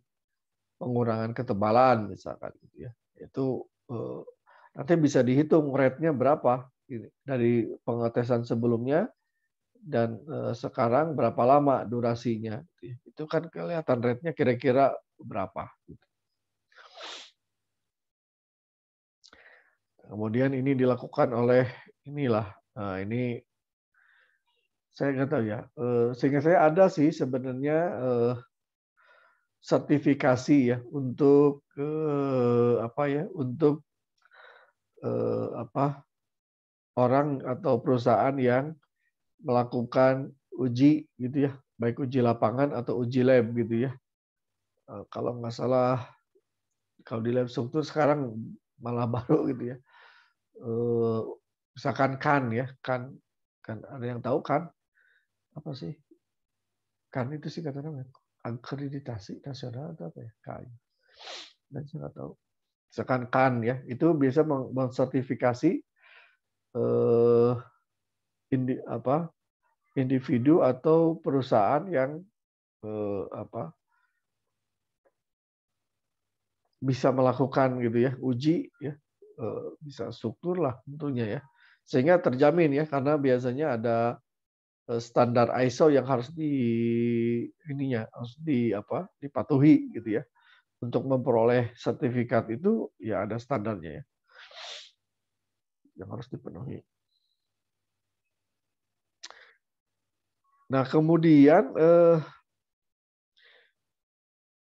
pengurangan ketebalan misalkan gitu ya. Itu eh, nanti bisa dihitung rate-nya berapa dari pengetesan sebelumnya dan eh, sekarang berapa lama durasinya. Itu kan kelihatan rate-nya kira-kira berapa. Kemudian ini dilakukan oleh inilah nah ini saya nggak tahu ya. Eh, Sehingga saya ada sih sebenarnya sertifikasi ya untuk apa ya untuk apa orang atau perusahaan yang melakukan uji gitu ya, baik uji lapangan atau uji lab gitu ya. Eh, kalau nggak salah, kalau di lab struktur sekarang malah <laughs> baru gitu ya. Eh, misalkan kan ya, kan kan ada yang tahu kan apa sih? Kan itu sih kata namanya akreditasi nasional atau apa ya kan dan saya nggak tahu misalkan kan ya itu biasa mensertifikasi eh, indi, apa, individu atau perusahaan yang eh, apa, bisa melakukan gitu ya uji ya eh, bisa struktur lah tentunya ya sehingga terjamin ya karena biasanya ada eh, standar ISO yang harus di ininya harus di apa dipatuhi gitu ya untuk memperoleh sertifikat itu ya ada standarnya ya yang harus dipenuhi. Nah, kemudian eh,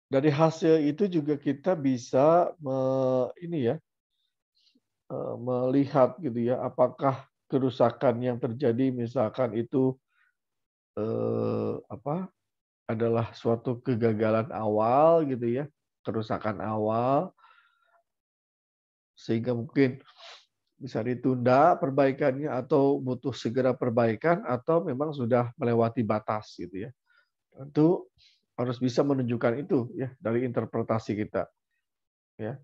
dari hasil itu juga kita bisa me, ini ya eh, melihat gitu ya apakah kerusakan yang terjadi misalkan itu eh, apa adalah suatu kegagalan awal gitu ya kerusakan awal sehingga mungkin bisa ditunda perbaikannya atau butuh segera perbaikan atau memang sudah melewati batas gitu ya. Tentu harus bisa menunjukkan itu ya dari interpretasi kita. Ya.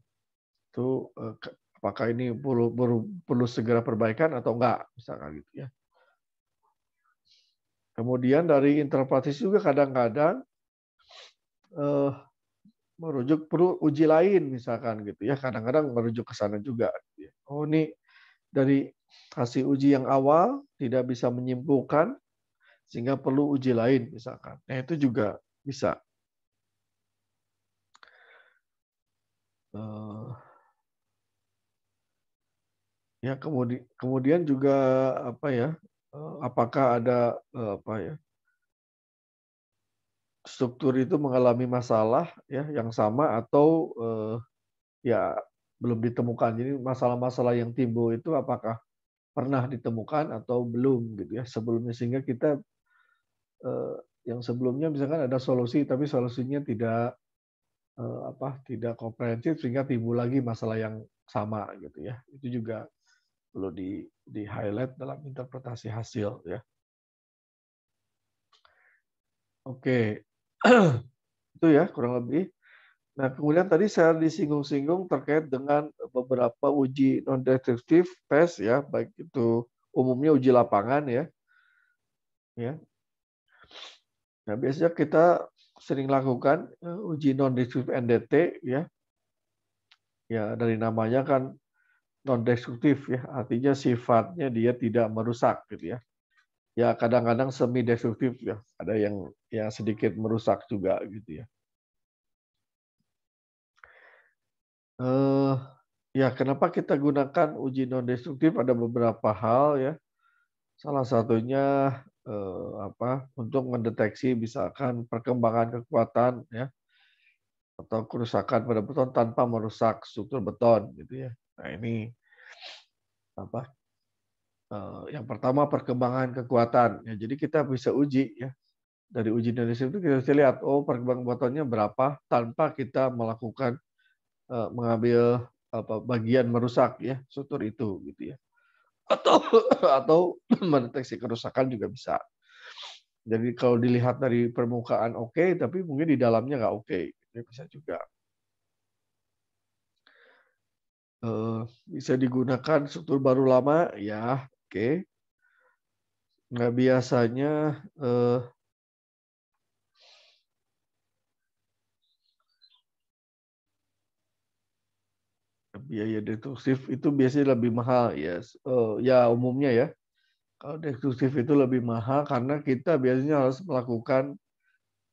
Itu eh, apakah ini perlu perlu, perlu segera perbaikan atau enggak misalkan gitu ya. Kemudian dari interpretasi juga kadang-kadang eh, merujuk perlu uji lain misalkan gitu ya kadang-kadang merujuk ke sana juga gitu ya. oh ini dari hasil uji yang awal tidak bisa menyimpulkan sehingga perlu uji lain misalkan. Nah, itu juga bisa. Eh, ya kemudian kemudian juga apa ya eh, apakah ada eh, apa ya struktur itu mengalami masalah ya yang sama atau ya belum ditemukan. Jadi masalah-masalah yang timbul itu apakah pernah ditemukan atau belum gitu ya sebelumnya sehingga kita eh, yang sebelumnya misalkan ada solusi tapi solusinya tidak eh, apa tidak komprehensif sehingga timbul lagi masalah yang sama gitu ya. Itu juga perlu di di highlight dalam interpretasi hasil ya. Oke. <clears throat> itu ya kurang lebih. Nah, kemudian tadi saya disinggung-singgung terkait dengan beberapa uji non-destruktif tes ya, baik itu umumnya uji lapangan ya. Ya. Nah, biasanya kita sering lakukan eh, uji non-destruktif NDT ya. Ya, dari namanya kan non-destruktif ya, artinya sifatnya dia tidak merusak gitu ya. Ya, kadang-kadang semi destruktif ya, ada yang yang sedikit merusak juga gitu ya. Uh, ya, kenapa kita gunakan uji non-destruktif pada beberapa hal ya. Salah satunya uh, apa untuk mendeteksi misalkan perkembangan kekuatan ya atau kerusakan pada beton tanpa merusak struktur beton gitu ya. Nah, ini apa? Uh, yang pertama perkembangan kekuatan. Ya, jadi kita bisa uji ya. Dari uji non destruktif kita bisa lihat oh perkembangan betonnya berapa tanpa kita melakukan Eh, mengambil apa bagian merusak ya struktur itu gitu ya atau <laughs> atau <clears throat> mendeteksi kerusakan juga bisa jadi kalau dilihat dari permukaan oke okay, tapi mungkin di dalamnya nggak oke okay. Ini bisa juga eh, bisa digunakan struktur baru lama ya oke okay. nggak biasanya eh, biaya destruktif itu biasanya lebih mahal ya yes. uh, ya umumnya ya kalau destruktif itu lebih mahal karena kita biasanya harus melakukan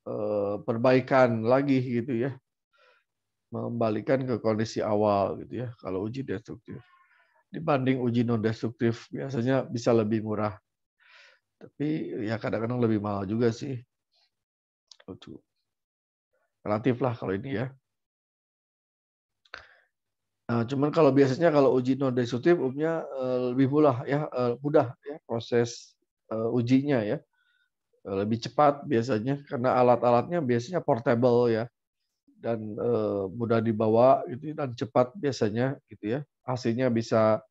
uh, perbaikan lagi gitu ya mengembalikan ke kondisi awal gitu ya kalau uji destruktif dibanding uji non destruktif biasanya bisa lebih murah tapi ya kadang-kadang lebih mahal juga sih relatif lah kalau ini ya Nah, cuman kalau biasanya kalau uji non destruktif umumnya uh, lebih mudah ya uh, mudah ya proses uh, ujinya ya lebih cepat biasanya karena alat-alatnya biasanya portable ya dan mudah dibawa gitu dan cepat biasanya gitu ya hasilnya bisa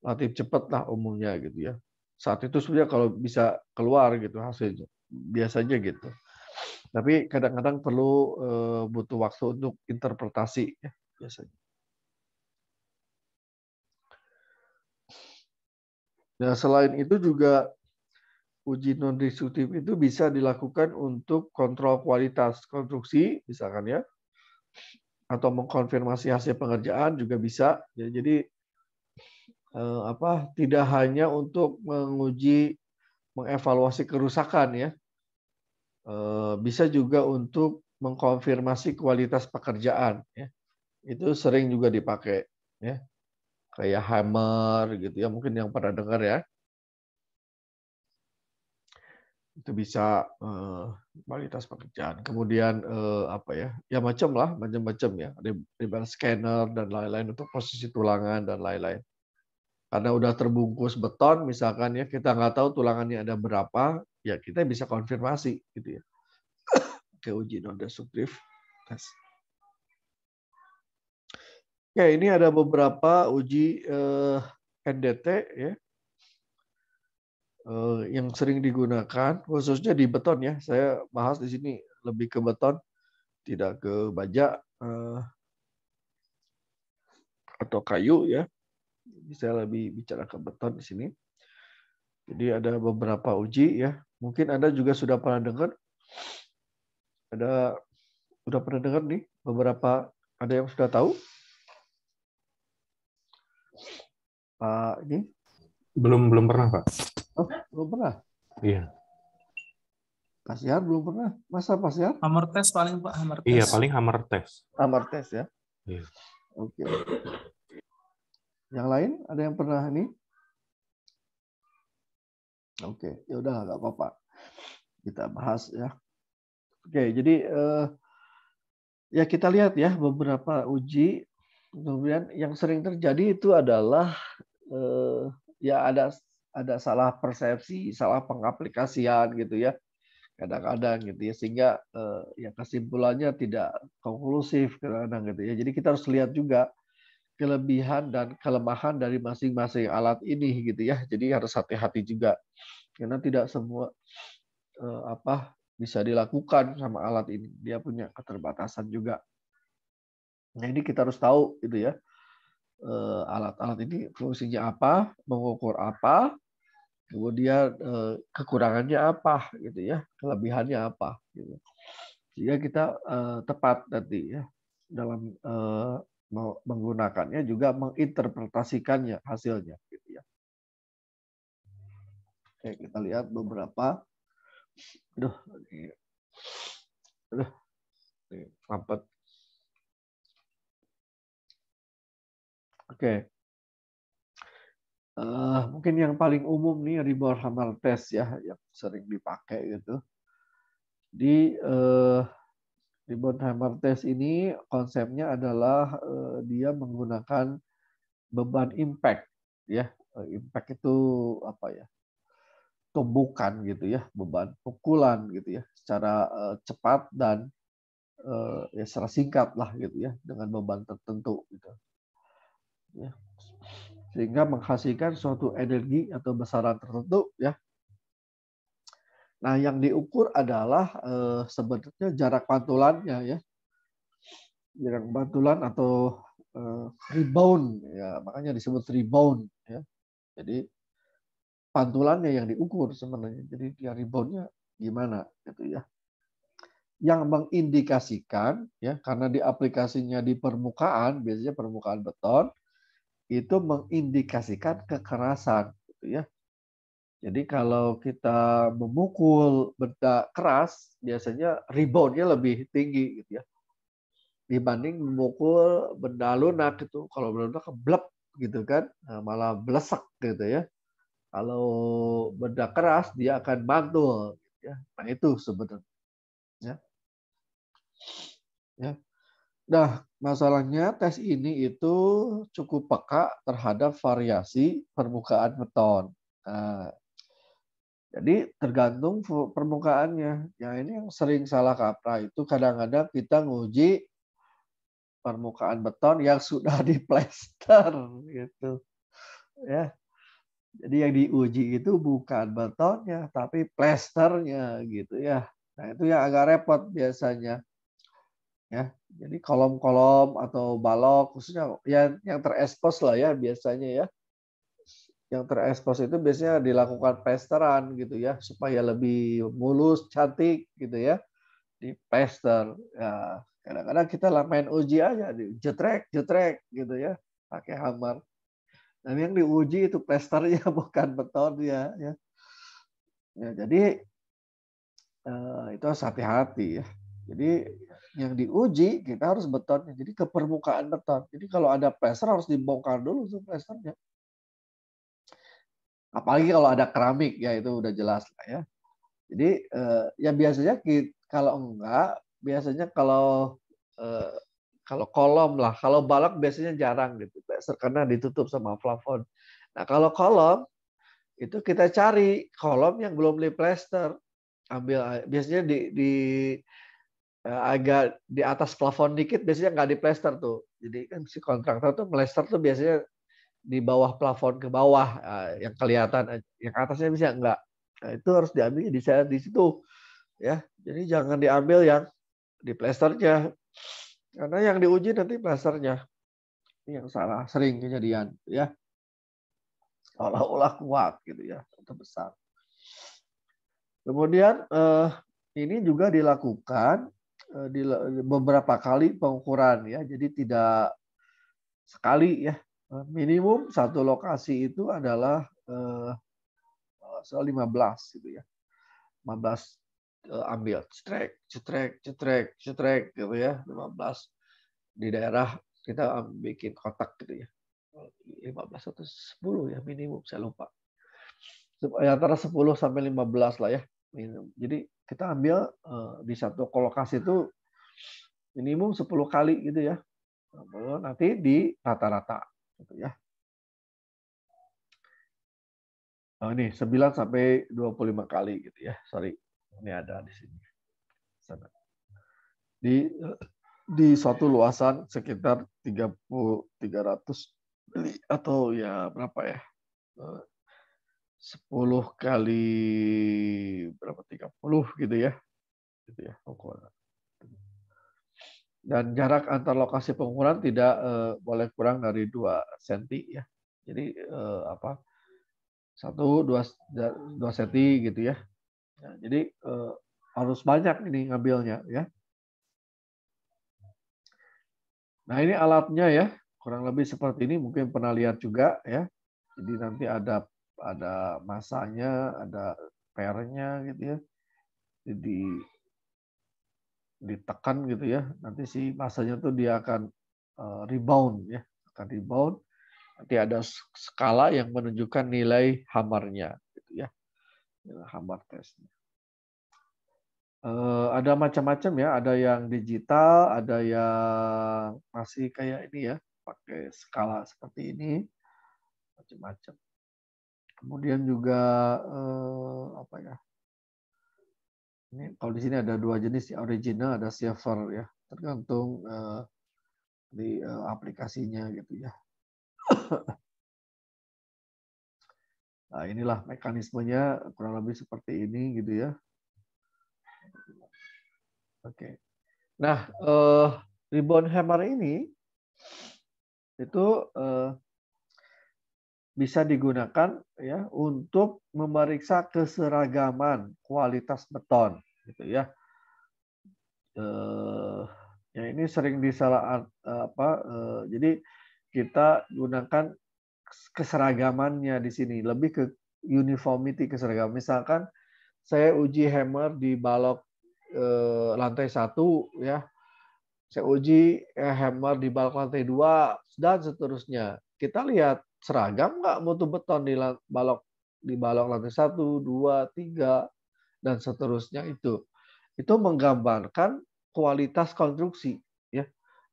relatif cepat lah umumnya gitu ya saat itu sebenarnya kalau bisa keluar gitu hasilnya biasanya gitu tapi kadang-kadang perlu butuh waktu untuk interpretasi ya biasanya. Nah, selain itu juga uji non destruktif itu bisa dilakukan untuk kontrol kualitas konstruksi misalkan ya atau mengkonfirmasi hasil pengerjaan juga bisa. Ya, jadi eh, apa tidak hanya untuk menguji mengevaluasi kerusakan ya. Eh, bisa juga untuk mengkonfirmasi kualitas pekerjaan ya. Itu sering juga dipakai ya kayak hammer gitu ya mungkin yang pernah dengar ya itu bisa kualitas eh, kualitas pekerjaan kemudian eh, apa ya ya macam lah macam-macam ya ribbon scanner dan lain-lain untuk posisi tulangan dan lain-lain karena udah terbungkus beton misalkan ya kita nggak tahu tulangannya ada berapa ya kita bisa konfirmasi gitu ya <coughs> ke uji non destructive test Oke, ini ada beberapa uji eh, NDT ya. Eh, yang sering digunakan khususnya di beton ya. Saya bahas di sini lebih ke beton, tidak ke baja eh, atau kayu ya. Jadi saya lebih bicara ke beton di sini. Jadi ada beberapa uji ya. Mungkin Anda juga sudah pernah dengar ada sudah pernah dengar nih beberapa ada yang sudah tahu Pak ini? Belum belum pernah Pak. Oh, belum pernah. Iya. Pak belum pernah. Masa Pak Yar? Hammer test paling Pak, hammer iya, test. Iya, paling hammer test. Hammer test ya. Iya. Oke. Okay. Yang lain ada yang pernah ini? Oke, okay. ya udah nggak apa-apa. Kita bahas ya. Oke, okay, jadi eh, ya kita lihat ya beberapa uji Kemudian yang sering terjadi itu adalah eh, ya ada ada salah persepsi, salah pengaplikasian gitu ya. Kadang-kadang gitu ya sehingga eh, ya kesimpulannya tidak konklusif kadang-kadang gitu ya. Jadi kita harus lihat juga kelebihan dan kelemahan dari masing-masing alat ini gitu ya. Jadi harus hati-hati juga karena tidak semua eh, apa bisa dilakukan sama alat ini. Dia punya keterbatasan juga. Nah ini kita harus tahu itu ya eh, alat-alat ini fungsinya apa, mengukur apa, kemudian eh, kekurangannya apa gitu ya, kelebihannya apa gitu. Sehingga kita eh, tepat nanti ya dalam menggunakannya juga menginterpretasikannya hasilnya gitu ya. Oke, kita lihat beberapa Aduh. Aduh. Mampet. Oke. Uh, mungkin yang paling umum nih rebound Hammer test ya yang sering dipakai gitu. Di uh, eh, Hammer test ini konsepnya adalah uh, dia menggunakan beban impact ya. Impact itu apa ya? tumbukan gitu ya, beban pukulan gitu ya secara uh, cepat dan uh, ya secara singkat lah gitu ya dengan beban tertentu gitu ya. sehingga menghasilkan suatu energi atau besaran tertentu ya nah yang diukur adalah e, sebenarnya jarak pantulannya ya jarak pantulan atau e, rebound ya makanya disebut rebound ya jadi pantulannya yang diukur sebenarnya jadi dia reboundnya gimana gitu ya yang mengindikasikan ya karena di aplikasinya di permukaan biasanya permukaan beton itu mengindikasikan kekerasan gitu ya. Jadi kalau kita memukul benda keras biasanya reboundnya lebih tinggi gitu ya. Dibanding memukul benda lunak itu kalau benda lunak keblep gitu kan nah, malah belesak gitu ya. Kalau benda keras dia akan mantul gitu ya. Nah itu sebenarnya. Ya. ya. Nah, masalahnya tes ini itu cukup peka terhadap variasi permukaan beton. Nah, jadi tergantung permukaannya. Yang ini yang sering salah kaprah itu kadang-kadang kita nguji permukaan beton yang sudah <laughs> diplester gitu. Ya. Jadi yang diuji itu bukan betonnya tapi plesternya gitu ya. Nah, itu yang agak repot biasanya ya jadi kolom-kolom atau balok khususnya yang yang terekspos lah ya biasanya ya yang terekspos itu biasanya dilakukan pesteran gitu ya supaya lebih mulus cantik gitu ya di pester ya kadang-kadang kita lah main uji aja di jetrek jetrek gitu ya pakai hammer dan yang diuji itu pesternya <laughs> bukan beton ya, ya jadi eh, itu harus hati-hati ya jadi yang diuji kita harus betonnya. Jadi ke permukaan beton. Jadi kalau ada plaster harus dibongkar dulu tuh plasternya. Apalagi kalau ada keramik ya itu udah jelas lah ya. Jadi eh, ya biasanya kita, kalau enggak biasanya kalau eh, kalau kolom lah, kalau balok biasanya jarang gitu plaster karena ditutup sama plafon. Nah, kalau kolom itu kita cari kolom yang belum diplester. Ambil biasanya di, di Eh, agak di atas plafon dikit biasanya nggak diplester tuh. Jadi kan si kontraktor tuh plester tuh biasanya di bawah plafon ke bawah eh, yang kelihatan, eh, yang atasnya bisa nggak. Nah, itu harus diambil di sana di situ ya. Jadi jangan diambil yang di plesternya karena yang diuji nanti plesternya ini yang salah sering kejadian ya olah-olah kuat gitu ya atau besar kemudian eh, ini juga dilakukan Eh, di beberapa kali pengukuran ya jadi tidak sekali ya eh, minimum satu lokasi itu adalah eh, soal 15 gitu ya 15 ambil cetrek cetrek cetrek cetrek gitu ya 15 di daerah kita bikin kotak gitu ya 15 atau 10 ya minimum saya lupa ya, antara 10 sampai 15 lah ya minimum jadi kita ambil eh, di satu kolokasi itu minimum 10 kali gitu ya. Nanti di rata-rata gitu ya. Oh, ini 9 sampai 25 kali gitu ya. Sorry. Ini ada di sini. Sana. Di di suatu luasan sekitar 30 300 mili atau ya berapa ya? Eh, 10 kali berapa 30 gitu ya. Gitu ya, ukuran. Dan jarak antar lokasi pengukuran tidak eh, boleh kurang dari 2 cm ya. Jadi eh, apa? 1 2 2 cm gitu ya. Nah, jadi eh, harus banyak ini ngambilnya ya. Nah, ini alatnya ya, kurang lebih seperti ini mungkin pernah lihat juga ya. Jadi nanti ada ada masanya, ada pernya gitu ya. Jadi ditekan gitu ya. Nanti si masanya tuh dia akan eh, rebound ya, akan rebound. Nanti ada skala yang menunjukkan nilai hamarnya gitu ya. Hamar tesnya. Eh, ada macam-macam ya, ada yang digital, ada yang masih kayak ini ya, pakai skala seperti ini, macam-macam. Kemudian juga eh, apa ya? Ini kalau di sini ada dua jenis, ya, original ada server ya, tergantung eh, di eh, aplikasinya gitu ya. <coughs> nah inilah mekanismenya kurang lebih seperti ini gitu ya. Oke. Nah, eh, ribbon hammer ini itu eh, bisa digunakan ya untuk memeriksa keseragaman kualitas beton gitu ya. Eh, ya ini sering disalah eh, apa eh, jadi kita gunakan keseragamannya di sini lebih ke uniformity keseragaman. Misalkan saya uji hammer di balok eh, lantai satu ya. Saya uji eh, hammer di balok lantai dua dan seterusnya. Kita lihat seragam nggak mutu beton di balok di balok lantai satu, dua, tiga, dan seterusnya itu. Itu menggambarkan kualitas konstruksi. ya.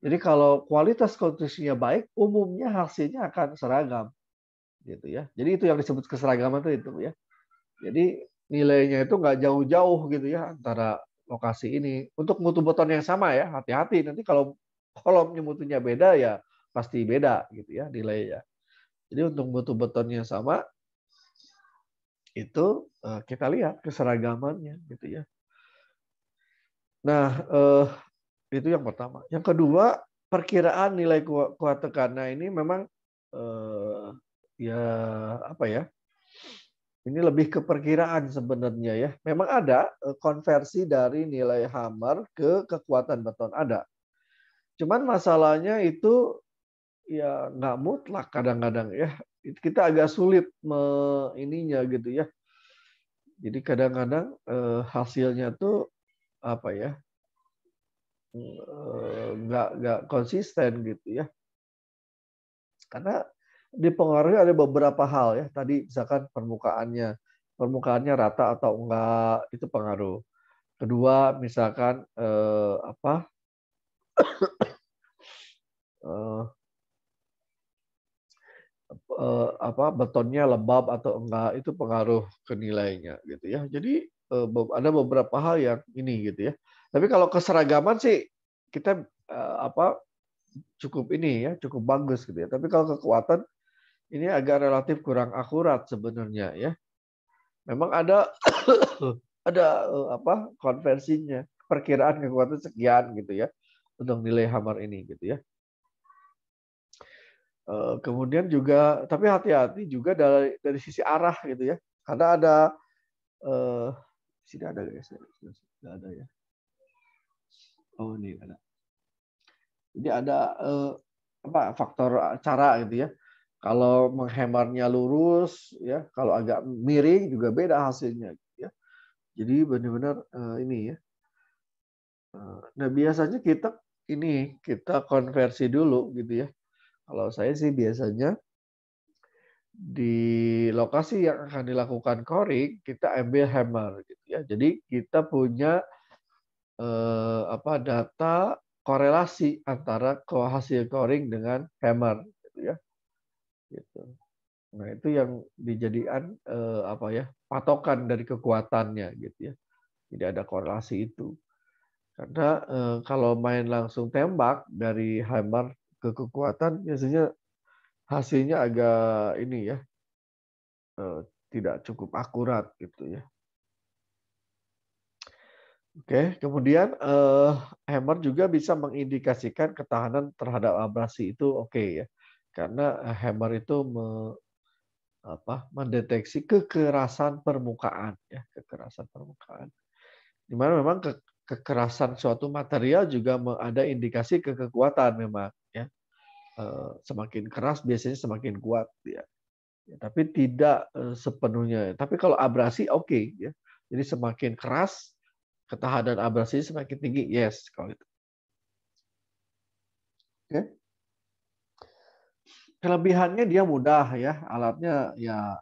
Jadi kalau kualitas konstruksinya baik, umumnya hasilnya akan seragam. gitu ya. Jadi itu yang disebut keseragaman itu, itu ya. Jadi nilainya itu nggak jauh-jauh gitu ya antara lokasi ini. Untuk mutu beton yang sama ya, hati-hati. Nanti kalau kolomnya mutunya beda ya pasti beda gitu ya nilainya. Jadi untuk mutu betonnya sama, itu eh, kita lihat keseragamannya gitu ya. Nah, eh, itu yang pertama. Yang kedua, perkiraan nilai kuat tekannya ini memang eh, ya apa ya? Ini lebih ke perkiraan sebenarnya ya. Memang ada eh, konversi dari nilai hammer ke kekuatan beton ada. Cuman masalahnya itu ya nggak mutlak kadang-kadang ya kita agak sulit me, ininya gitu ya jadi kadang-kadang eh, hasilnya tuh apa ya eh, nggak konsisten gitu ya karena dipengaruhi oleh beberapa hal ya tadi misalkan permukaannya permukaannya rata atau enggak itu pengaruh kedua misalkan eh, apa <coughs> eh, Eh, apa betonnya lembab atau enggak itu pengaruh ke nilainya gitu ya. Jadi eh, ada beberapa hal yang ini gitu ya. Tapi kalau keseragaman sih kita eh, apa cukup ini ya, cukup bagus gitu ya. Tapi kalau kekuatan ini agak relatif kurang akurat sebenarnya ya. Memang ada <coughs> ada apa konversinya perkiraan kekuatan sekian gitu ya untuk nilai hammer ini gitu ya. Eh, kemudian juga tapi hati-hati juga dari dari sisi arah gitu ya karena ada uh, sini ada guys ya? sudah ada ya oh ini ada jadi ada uh, apa faktor cara gitu ya kalau menghemarnya lurus ya kalau agak miring juga beda hasilnya gitu ya jadi benar-benar uh, ini ya nah biasanya kita ini kita konversi dulu gitu ya kalau saya sih biasanya di lokasi yang akan dilakukan coring kita ambil hammer gitu ya. Jadi kita punya eh, apa data korelasi antara hasil coring dengan hammer gitu ya. Gitu. Nah, itu yang dijadikan eh, apa ya? patokan dari kekuatannya gitu ya. Jadi ada korelasi itu. Karena eh, kalau main langsung tembak dari hammer ke kekuatan biasanya hasilnya agak ini ya eh, tidak cukup akurat gitu ya. Oke, kemudian eh, hammer juga bisa mengindikasikan ketahanan terhadap abrasi itu oke ya, karena eh, hammer itu me, apa, mendeteksi kekerasan permukaan ya, kekerasan permukaan. Dimana memang ke, kekerasan suatu material juga ada indikasi kekuatan memang ya. Eh, semakin keras biasanya semakin kuat ya. ya tapi tidak eh, sepenuhnya. Tapi kalau abrasi oke okay, ya. Jadi semakin keras ketahanan abrasi semakin tinggi. Yes kalau itu. Okay. Kelebihannya dia mudah ya, alatnya ya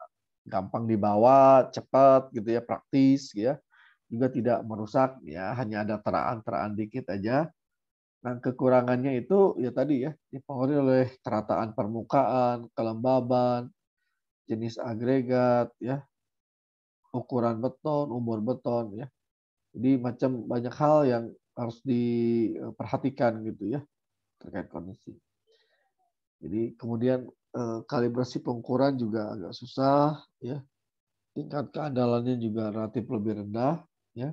gampang dibawa, cepat gitu ya, praktis ya. Juga tidak merusak ya, hanya ada teraan-teraan dikit aja Nah, kekurangannya itu ya tadi ya, dipengaruhi oleh kerataan permukaan, kelembaban, jenis agregat ya, ukuran beton, umur beton ya. Jadi macam banyak hal yang harus diperhatikan gitu ya terkait kondisi. Jadi kemudian eh, kalibrasi pengukuran juga agak susah ya. Tingkat keandalannya juga relatif lebih rendah ya.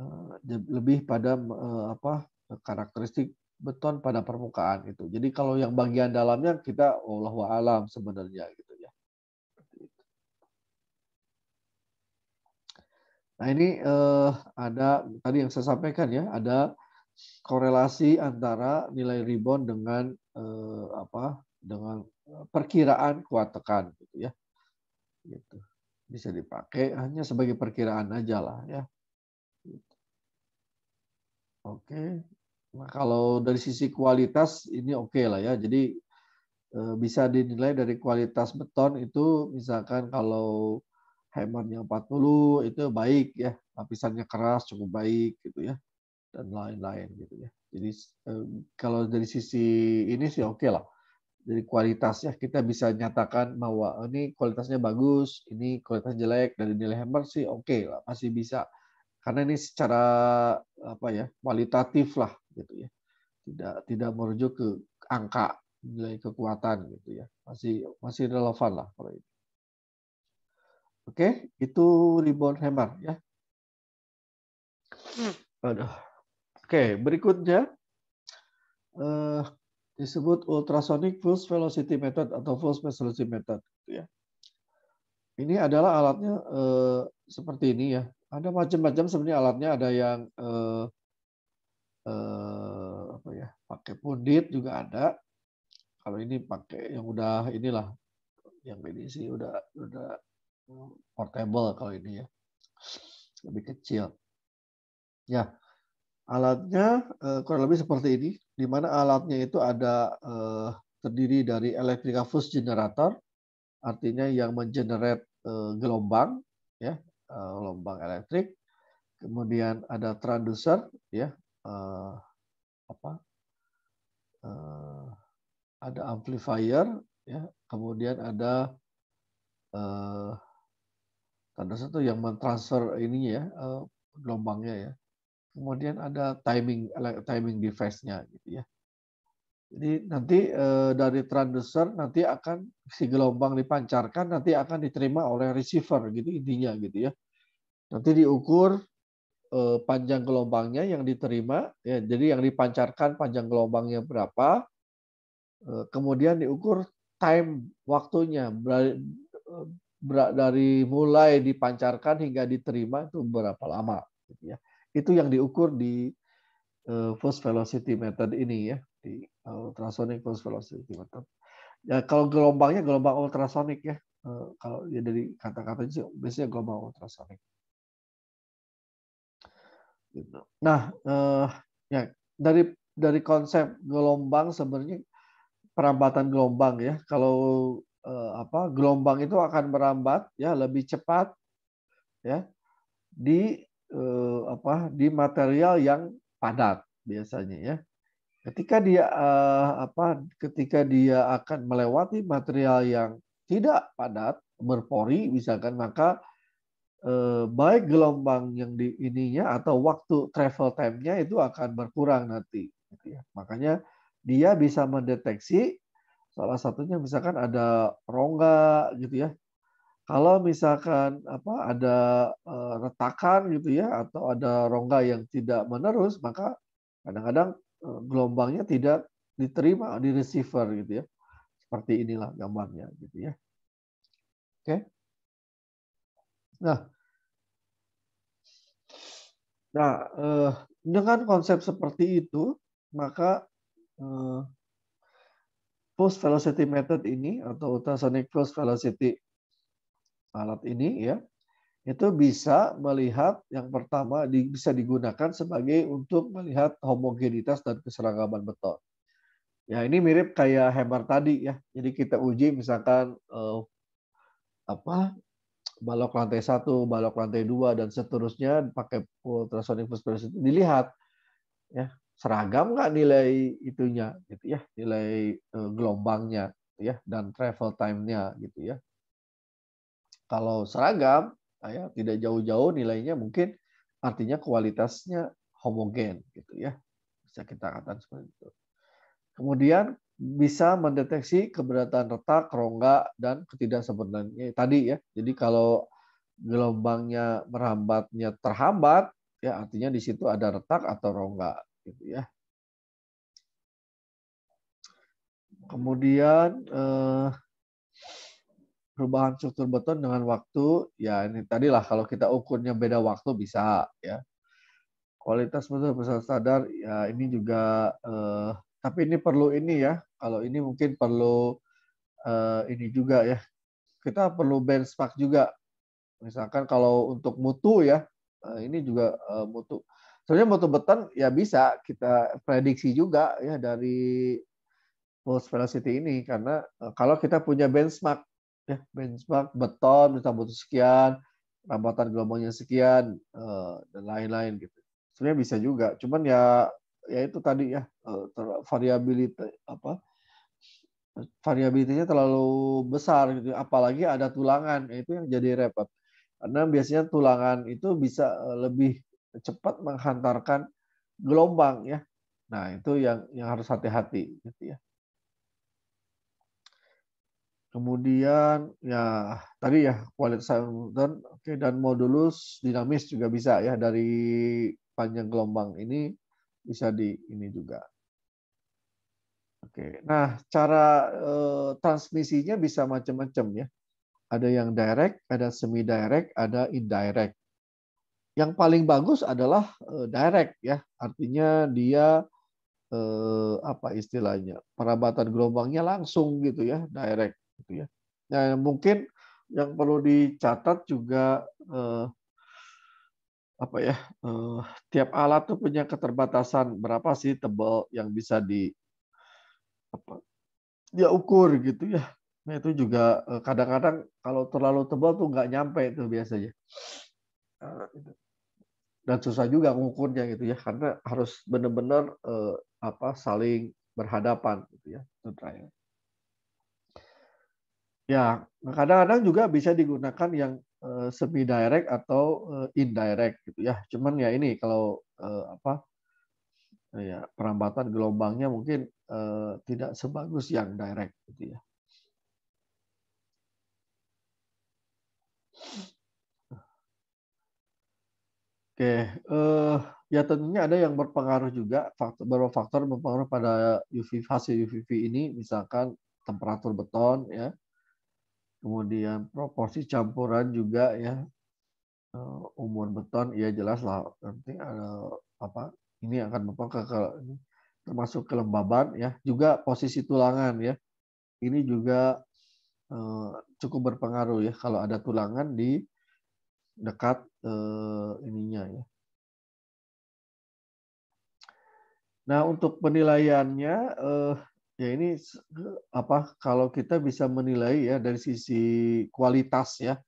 Eh, lebih pada eh, apa karakteristik beton pada permukaan itu. Jadi kalau yang bagian dalamnya kita wallahu alam sebenarnya gitu ya. Nah, ini eh, ada tadi yang saya sampaikan ya, ada korelasi antara nilai rebound dengan eh, apa? dengan perkiraan kuat tekan gitu ya. Gitu. Bisa dipakai hanya sebagai perkiraan aja lah ya. Gitu. Oke, nah kalau dari sisi kualitas ini oke okay lah ya. Jadi eh, bisa dinilai dari kualitas beton itu misalkan kalau hammernya 40 itu baik ya, lapisannya keras cukup baik gitu ya dan lain-lain gitu ya. Jadi eh, kalau dari sisi ini sih oke okay lah. Dari ya kita bisa nyatakan bahwa oh, ini kualitasnya bagus, ini kualitas jelek dari nilai hammer sih oke okay lah, masih bisa karena ini secara apa ya kualitatif lah gitu ya. Tidak tidak merujuk ke angka nilai kekuatan gitu ya. Masih masih relevan lah kalau itu Oke, itu rebound hammer ya. Hmm. Aduh. Oke, berikutnya eh, disebut ultrasonic pulse velocity method atau pulse velocity method gitu ya. Ini adalah alatnya eh, seperti ini ya. Ada macam-macam sebenarnya alatnya ada yang eh, eh, apa ya pakai pundit juga ada kalau ini pakai yang udah inilah yang ini sih udah udah portable kalau ini ya lebih kecil ya alatnya eh, kurang lebih seperti ini di mana alatnya itu ada eh, terdiri dari electrical fuse generator artinya yang mengenerate eh, gelombang ya eh, gelombang elektrik kemudian ada transducer ya uh, apa uh, ada amplifier ya kemudian ada uh, tanda satu yang mentransfer ini ya uh, gelombangnya ya kemudian ada timing timing device-nya gitu ya jadi nanti uh, dari transducer nanti akan si gelombang dipancarkan nanti akan diterima oleh receiver gitu intinya gitu ya nanti diukur Eh, panjang gelombangnya yang diterima, ya, jadi yang dipancarkan panjang gelombangnya berapa, eh, kemudian diukur time waktunya eh, dari mulai dipancarkan hingga diterima itu berapa lama, gitu ya. Itu yang diukur di eh, first velocity method ini ya di ultrasonic first velocity method. Ya kalau gelombangnya gelombang ultrasonik ya. Kalau ya dari kata-kata biasanya gelombang ultrasonik. Gitu. Nah, eh, ya dari dari konsep gelombang sebenarnya perambatan gelombang ya. Kalau eh, apa gelombang itu akan merambat ya lebih cepat ya di eh, apa di material yang padat biasanya ya. Ketika dia eh, apa ketika dia akan melewati material yang tidak padat berpori misalkan maka Eh, baik gelombang yang di ininya atau waktu travel time-nya itu akan berkurang nanti. Gitu ya. Makanya dia bisa mendeteksi salah satunya misalkan ada rongga gitu ya. Kalau misalkan apa ada eh, retakan gitu ya atau ada rongga yang tidak menerus maka kadang-kadang eh, gelombangnya tidak diterima di receiver gitu ya. Seperti inilah gambarnya gitu ya. Oke. Okay. Nah, nah eh, dengan konsep seperti itu, maka eh, post velocity method ini atau ultrasonic post velocity alat ini ya itu bisa melihat yang pertama di, bisa digunakan sebagai untuk melihat homogenitas dan keseragaman beton. Ya ini mirip kayak hammer tadi ya. Jadi kita uji misalkan eh, apa balok lantai satu, balok lantai dua, dan seterusnya pakai ultrasonic pulse itu dilihat ya seragam nggak nilai itunya gitu ya nilai eh, gelombangnya gitu ya dan travel time-nya gitu ya kalau seragam ah ya tidak jauh-jauh nilainya mungkin artinya kualitasnya homogen gitu ya bisa kita katakan seperti itu kemudian bisa mendeteksi keberatan retak, rongga, dan ketidaksempurnaannya tadi ya. Jadi kalau gelombangnya merambatnya terhambat, ya artinya di situ ada retak atau rongga gitu ya. Kemudian eh, perubahan struktur beton dengan waktu, ya ini tadilah kalau kita ukurnya beda waktu bisa ya. Kualitas beton besar standar, ya ini juga eh, tapi ini perlu ini ya kalau ini mungkin perlu uh, ini juga ya kita perlu benchmark juga misalkan kalau untuk mutu ya uh, ini juga uh, mutu sebenarnya mutu beton ya bisa kita prediksi juga ya dari post velocity ini karena uh, kalau kita punya benchmark ya benchmark beton misal mutu sekian rambatan gelombangnya sekian uh, dan lain-lain gitu sebenarnya bisa juga cuman ya ya itu tadi ya eh, variabilitas apa variabilitasnya terlalu besar gitu apalagi ada tulangan ya itu yang jadi repot karena biasanya tulangan itu bisa eh, lebih cepat menghantarkan gelombang ya nah itu yang yang harus hati-hati gitu ya kemudian ya tadi ya kualitas oke dan modulus dinamis juga bisa ya dari panjang gelombang ini bisa di ini juga. Oke, nah cara eh, transmisinya bisa macam-macam ya. Ada yang direct, ada semi direct, ada indirect. Yang paling bagus adalah eh, direct ya, artinya dia eh, apa istilahnya perabatan gelombangnya langsung gitu ya, direct gitu ya. Nah mungkin yang perlu dicatat juga eh, apa ya uh, tiap alat tuh punya keterbatasan berapa sih tebal yang bisa di apa dia ukur gitu ya nah itu juga eh, kadang-kadang kalau terlalu tebal tuh nggak nyampe itu biasanya eh, gitu. dan susah juga mengukurnya gitu ya karena harus benar-benar uh, apa saling berhadapan gitu ya ya kadang-kadang juga bisa digunakan yang Eh, semi direct atau eh, indirect gitu ya. Cuman ya ini kalau eh, apa ya perambatan gelombangnya mungkin tidak sebagus yang direct gitu ya. Oke, eh, ya tentunya ada yang berpengaruh juga faktor beberapa faktor berpengaruh pada UV fase UVV ini, misalkan temperatur beton ya, kemudian proporsi campuran juga ya eh, umur beton ya jelas lah nanti ada apa ini akan mempengaruhi ke ini termasuk kelembaban ya juga posisi tulangan ya ini juga eh, cukup berpengaruh ya kalau ada tulangan di dekat eh, ininya ya nah untuk penilaiannya eh, Ya ini apa kalau kita bisa menilai ya dari sisi kualitas ya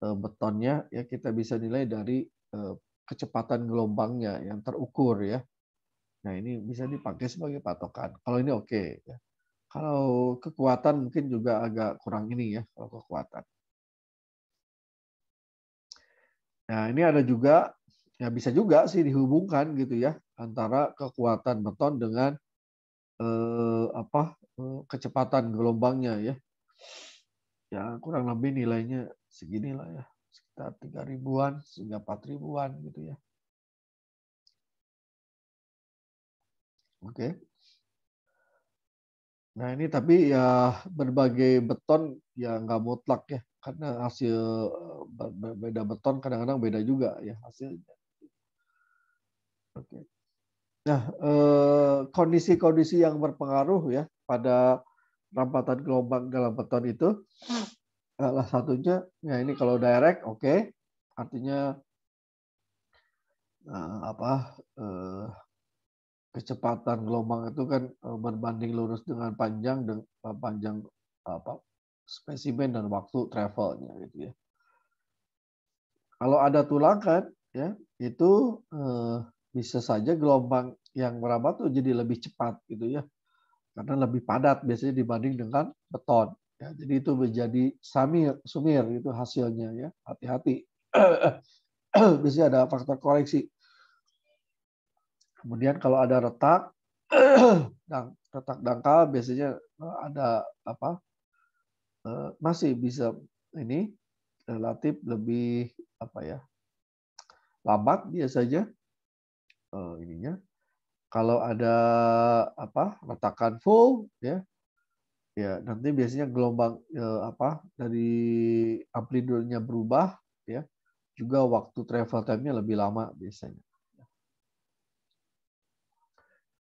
eh, betonnya ya kita bisa nilai dari eh, kecepatan gelombangnya yang terukur ya. Nah ini bisa dipakai sebagai patokan. Kalau ini oke. Okay, ya. Kalau kekuatan mungkin juga agak kurang ini ya kalau kekuatan. Nah ini ada juga ya bisa juga sih dihubungkan gitu ya antara kekuatan beton dengan eh, apa eh, kecepatan gelombangnya ya. Ya kurang lebih nilainya seginilah ya, sekitar tiga ribuan sehingga empat ribuan gitu ya. Oke. Nah ini tapi ya berbagai beton ya nggak mutlak ya karena hasil eh, beda beton kadang-kadang beda juga ya hasilnya. Oke. Okay. Nah, eh, kondisi-kondisi yang berpengaruh ya pada rampatan gelombang dalam beton itu hmm. salah satunya ya ini kalau direct oke okay, artinya eh, apa eh, kecepatan gelombang itu kan berbanding lurus dengan panjang dengan panjang apa spesimen dan waktu travelnya gitu ya. Kalau ada tulang kan, ya itu eh, bisa saja gelombang yang merambat tuh jadi lebih cepat gitu ya karena lebih padat biasanya dibanding dengan beton ya jadi itu menjadi samir sumir itu hasilnya ya hati-hati <clears throat> Bisa ada faktor koreksi kemudian kalau ada retak <clears throat> dan retak dangkal biasanya eh, ada apa eh, masih bisa ini relatif lebih apa ya lambat biasanya uh, ininya. Kalau ada apa retakan full ya, ya nanti biasanya gelombang eh, apa dari amplitudenya berubah ya, juga waktu travel time-nya lebih lama biasanya.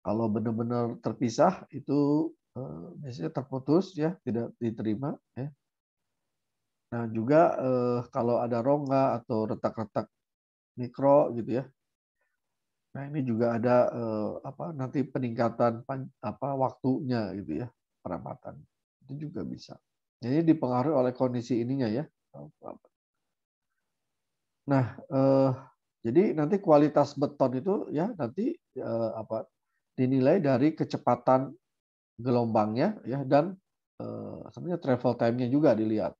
Kalau benar-benar terpisah itu eh, biasanya terputus ya, tidak diterima ya. Nah juga eh, kalau ada rongga atau retak-retak mikro gitu ya, Nah ini juga ada eh, apa nanti peningkatan apa waktunya gitu ya perempatan itu juga bisa. Jadi dipengaruhi oleh kondisi ininya ya. Nah eh, jadi nanti kualitas beton itu ya nanti eh, apa dinilai dari kecepatan gelombangnya ya dan eh, sebenarnya travel time-nya juga dilihat.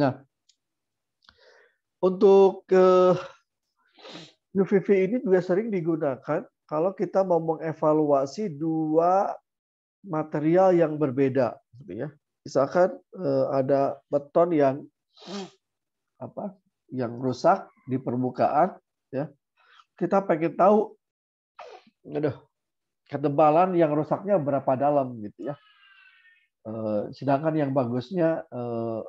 Nah untuk eh, UVV ini juga sering digunakan kalau kita mau mengevaluasi dua material yang berbeda, gitu ya. Misalkan eh, ada beton yang apa? Yang rusak di permukaan, ya. Kita pengen tahu, aduh, ketebalan yang rusaknya berapa dalam, gitu ya. Eh, sedangkan yang bagusnya eh,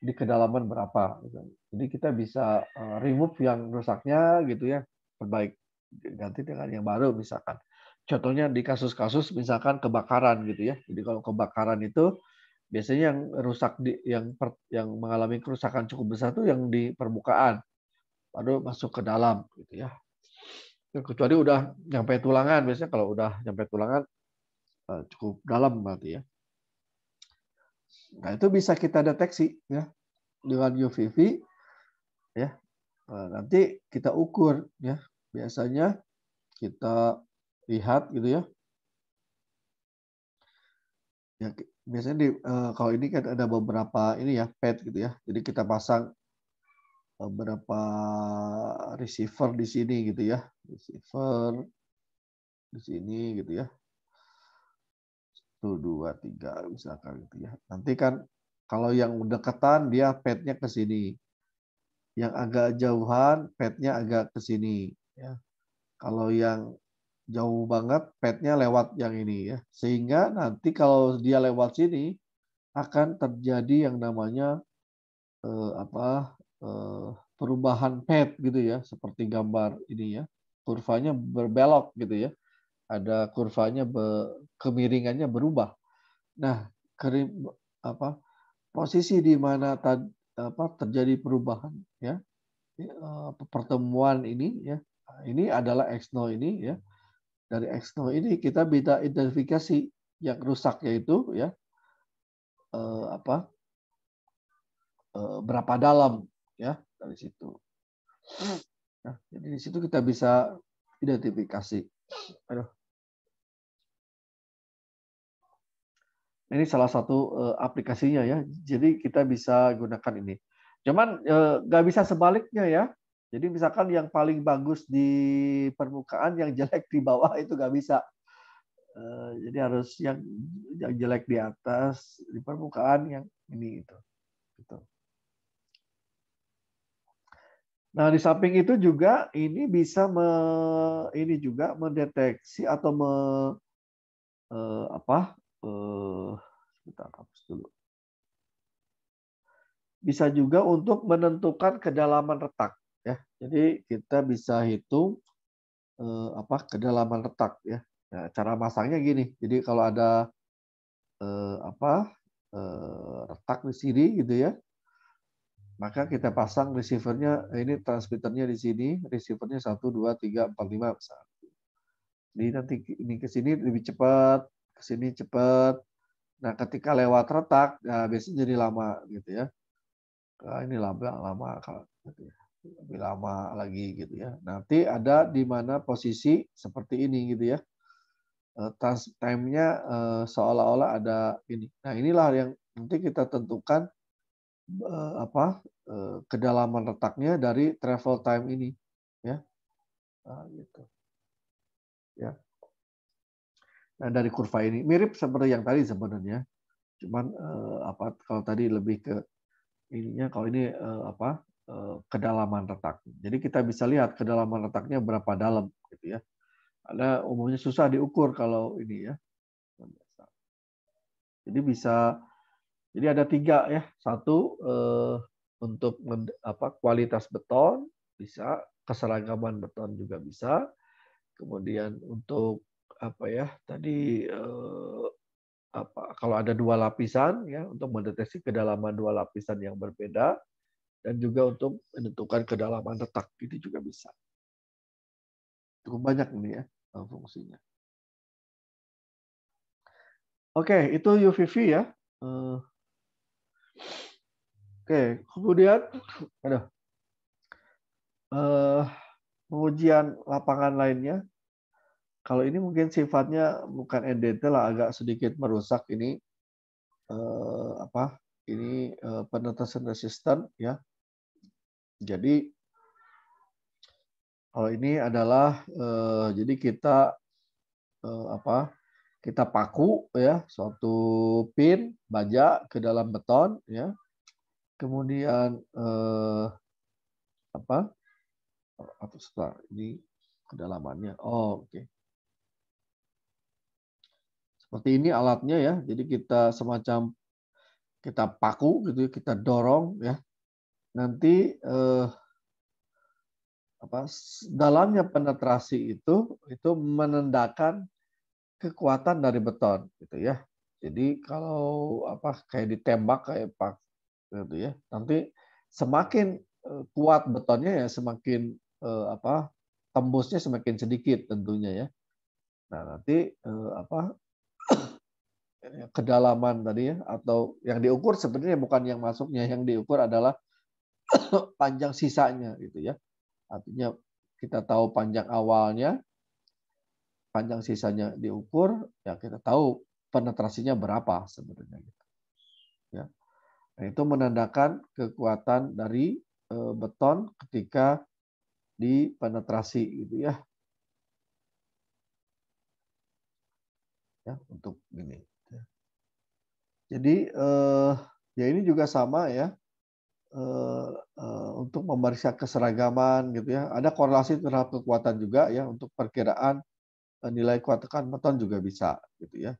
di kedalaman berapa. Gitu. Jadi kita bisa eh, remove yang rusaknya gitu ya, perbaik ganti dengan yang baru misalkan. Contohnya di kasus-kasus misalkan kebakaran gitu ya. Jadi kalau kebakaran itu biasanya yang rusak di, yang per, yang mengalami kerusakan cukup besar itu yang di permukaan baru masuk ke dalam gitu ya, ya kecuali udah nyampe tulangan biasanya kalau udah nyampe tulangan eh, cukup dalam berarti ya Nah, itu bisa kita deteksi ya dengan UVV ya. Nah, nanti kita ukur ya. Biasanya kita lihat gitu ya. Ya biasanya di eh, kalau ini kan ada beberapa ini ya pad gitu ya. Jadi kita pasang beberapa receiver di sini gitu ya. Receiver di sini gitu ya satu dua tiga misalkan gitu ya nanti kan kalau yang dekatan dia petnya ke sini yang agak jauhan petnya agak ke sini ya kalau yang jauh banget petnya lewat yang ini ya sehingga nanti kalau dia lewat sini akan terjadi yang namanya eh, apa eh, perubahan pet gitu ya seperti gambar ini ya kurvanya berbelok gitu ya ada kurvanya be, kemiringannya berubah. Nah, kerim, apa posisi di mana tad, apa terjadi perubahan ya, ya eh, pertemuan ini ya ini adalah x0 ini ya dari x0 ini kita bisa identifikasi yang rusak yaitu ya eh, apa eh, berapa dalam ya dari situ hmm. nah, jadi di situ kita bisa identifikasi aduh Ini salah satu eh, aplikasinya ya. Jadi kita bisa gunakan ini. Cuman eh, nggak bisa sebaliknya ya. Jadi misalkan yang paling bagus di permukaan, yang jelek di bawah itu nggak bisa. Eh, jadi harus yang yang jelek di atas di permukaan yang ini itu. Gitu. Nah, di samping itu juga ini bisa me, ini juga mendeteksi atau me, eh, apa eh, sebentar hapus dulu. Bisa juga untuk menentukan kedalaman retak ya. Jadi kita bisa hitung eh, apa kedalaman retak ya. Nah, cara masangnya gini. Jadi kalau ada eh, apa eh, retak di sini gitu ya, maka kita pasang receivernya eh, ini transmitternya di sini, receivernya satu dua tiga empat lima misalnya. Jadi nanti ini ke sini lebih cepat, sini cepat. Nah, ketika lewat retak, ya biasanya jadi lama gitu ya. Nah, ini lama, lama gitu ya. lebih lama lagi gitu ya. Nanti ada di mana posisi seperti ini gitu ya. Eh, time-nya eh, seolah-olah ada ini. Nah, inilah yang nanti kita tentukan eh, apa kedalaman retaknya dari travel time ini ya. Nah, gitu. Ya. Eh, dari kurva ini mirip seperti yang tadi sebenarnya cuman eh, apa kalau tadi lebih ke ininya kalau ini eh, apa eh, kedalaman retak jadi kita bisa lihat kedalaman retaknya berapa dalam gitu ya ada umumnya susah diukur kalau ini ya jadi bisa jadi ada tiga ya satu eh, untuk apa kualitas beton bisa keseragaman beton juga bisa kemudian untuk apa ya tadi eh, apa kalau ada dua lapisan ya untuk mendeteksi kedalaman dua lapisan yang berbeda dan juga untuk menentukan kedalaman retak itu juga bisa cukup banyak ini ya eh, fungsinya oke itu UVV ya eh. Oke, kemudian ada eh, pengujian lapangan lainnya. Kalau ini mungkin sifatnya bukan NDT lah, agak sedikit merusak ini eh, apa? Ini eh, penetasan resisten ya. Jadi kalau ini adalah eh, jadi kita eh, apa? Kita paku ya suatu pin baja ke dalam beton ya. Kemudian eh, apa? apa setelah ini kedalamannya. Oh, oke. Okay seperti ini alatnya ya. Jadi kita semacam kita paku gitu, ya, kita dorong ya. Nanti eh, apa dalamnya penetrasi itu itu menandakan kekuatan dari beton gitu ya. Jadi kalau apa kayak ditembak kayak pak gitu ya. Nanti semakin eh, kuat betonnya ya semakin eh, apa tembusnya semakin sedikit tentunya ya. Nah, nanti eh, apa kedalaman tadi ya atau yang diukur sebenarnya bukan yang masuknya yang diukur adalah <coughs> panjang sisanya gitu ya artinya kita tahu panjang awalnya panjang sisanya diukur ya kita tahu penetrasinya berapa sebenarnya gitu ya nah, itu menandakan kekuatan dari e, beton ketika dipenetrasi gitu ya ya untuk ini jadi eh, ya ini juga sama ya eh, eh, untuk memeriksa keseragaman gitu ya. Ada korelasi terhadap kekuatan juga ya untuk perkiraan eh, nilai kekuatan meton juga bisa gitu ya.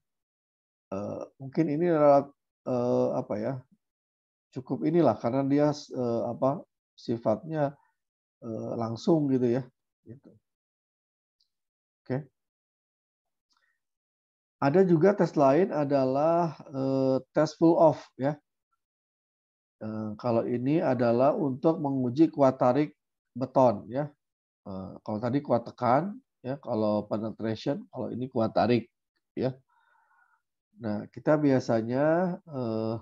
Eh, mungkin ini adalah eh, apa ya cukup inilah karena dia eh, apa sifatnya eh, langsung gitu ya. Gitu. Oke. Okay. Ada juga tes lain adalah eh, tes full off ya. Eh, kalau ini adalah untuk menguji kuat tarik beton ya. Eh, kalau tadi kuat tekan ya, kalau penetration, kalau ini kuat tarik ya. Nah, kita biasanya eh,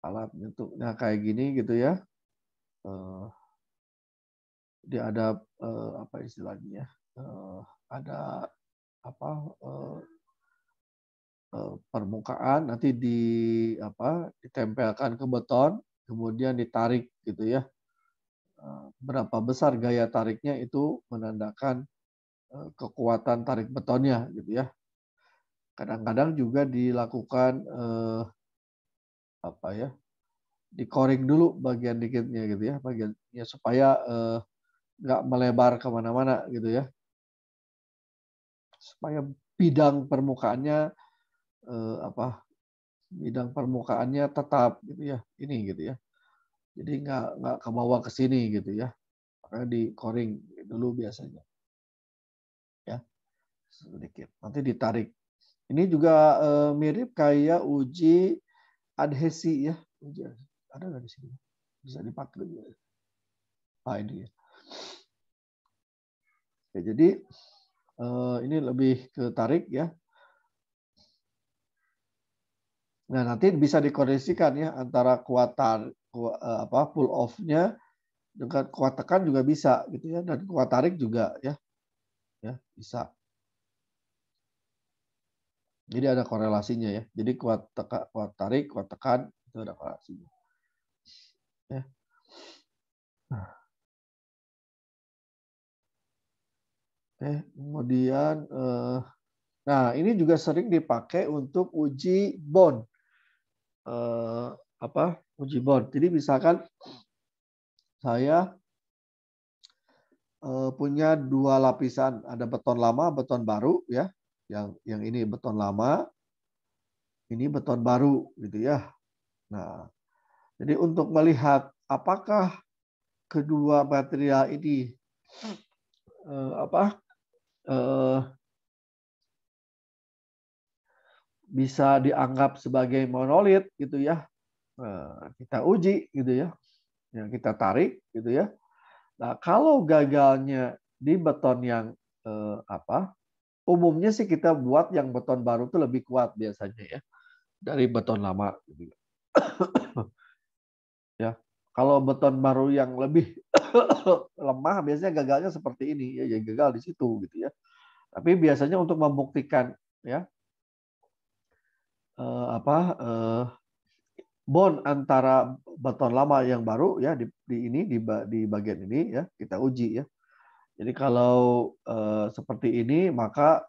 alat bentuknya kayak gini gitu ya. Eh, dia ada eh, apa istilahnya? Eh, ada apa eh, eh, permukaan nanti di apa ditempelkan ke beton kemudian ditarik gitu ya eh, berapa besar gaya tariknya itu menandakan eh, kekuatan tarik betonnya gitu ya kadang-kadang juga dilakukan eh, apa ya dikoring dulu bagian dikitnya gitu ya bagiannya supaya eh, nggak melebar kemana-mana gitu ya supaya bidang permukaannya eh, apa bidang permukaannya tetap gitu ya ini gitu ya jadi nggak nggak ke bawah ke sini gitu ya makanya di coring dulu biasanya ya sedikit nanti ditarik ini juga eh, mirip kayak uji adhesi ya uji ada nggak di sini bisa dipakai juga ah ini ya, ya jadi Eh, ini lebih ke tarik ya. Nah, nanti bisa dikoordinasikan ya antara kuat ku eh, apa pull off-nya dengan kuat tekan juga bisa gitu ya dan kuat tarik juga ya. Ya, bisa. Jadi ada korelasinya ya. Jadi kuat teka, kuat tarik, kuat tekan itu ada korelasinya. Ya. Nah. Eh, kemudian eh, nah ini juga sering dipakai untuk uji bond. Eh, apa? Uji bond. Jadi misalkan saya eh, punya dua lapisan, ada beton lama, beton baru ya. Yang yang ini beton lama, ini beton baru gitu ya. Nah, jadi untuk melihat apakah kedua material ini eh, apa eh, bisa dianggap sebagai monolit gitu ya. Nah, kita uji gitu ya. Yang kita tarik gitu ya. Nah, kalau gagalnya di beton yang eh, apa? Umumnya sih kita buat yang beton baru itu lebih kuat biasanya ya dari beton lama gitu <coughs> ya. Kalau beton baru yang lebih <laughs> lemah biasanya gagalnya seperti ini ya, ya gagal di situ gitu ya. Tapi biasanya untuk membuktikan ya eh, apa eh, bond antara beton lama yang baru ya di, di ini di, di bagian ini ya kita uji ya. Jadi kalau eh, seperti ini maka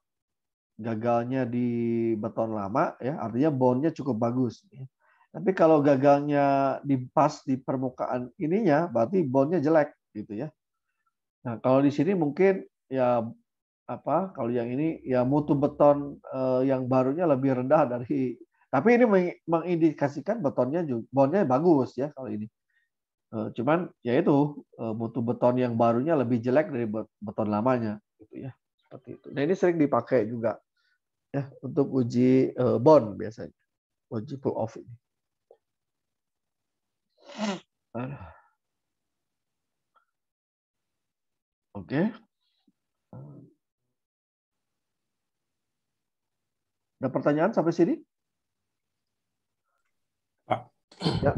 gagalnya di beton lama ya artinya bondnya cukup bagus. Ya tapi kalau gagangnya di pas di permukaan ininya, berarti bondnya jelek gitu ya. Nah kalau di sini mungkin ya apa kalau yang ini ya mutu beton eh, yang barunya lebih rendah dari tapi ini mengindikasikan betonnya juga bondnya bagus ya kalau ini eh, cuman ya itu eh, mutu beton yang barunya lebih jelek dari beton lamanya gitu ya seperti itu nah ini sering dipakai juga ya untuk uji eh, bond biasanya uji pull off ini Oke. Okay. Ada pertanyaan sampai sini? Pak. Ya.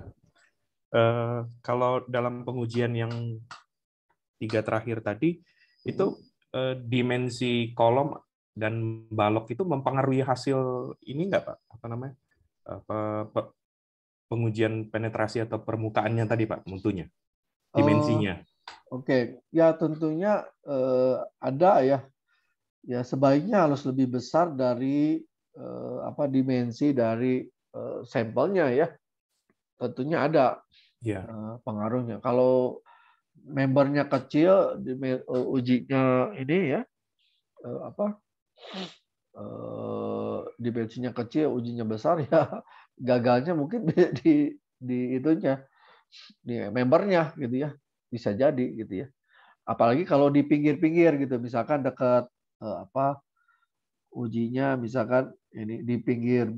Uh, <clears throat> kalau dalam pengujian yang tiga terakhir tadi, itu uh, dimensi kolom dan balok itu mempengaruhi hasil ini nggak Pak? Apa namanya? pe pengujian penetrasi atau permukaannya tadi Pak tentunya dimensinya. uh, Oke, okay. ya tentunya uh, ada ya ya sebaiknya harus lebih besar dari uh, apa dimensi dari uh, sampelnya ya. Tentunya ada yeah. Ya. uh, pengaruhnya. Kalau membernya kecil ujinya ini ya uh, apa uh, dimensinya kecil ujinya besar <laughs> ya gagalnya mungkin <laughs> di, di di itunya di membernya gitu ya bisa jadi gitu ya apalagi kalau di pinggir-pinggir gitu misalkan dekat eh, apa ujinya misalkan ini di pinggir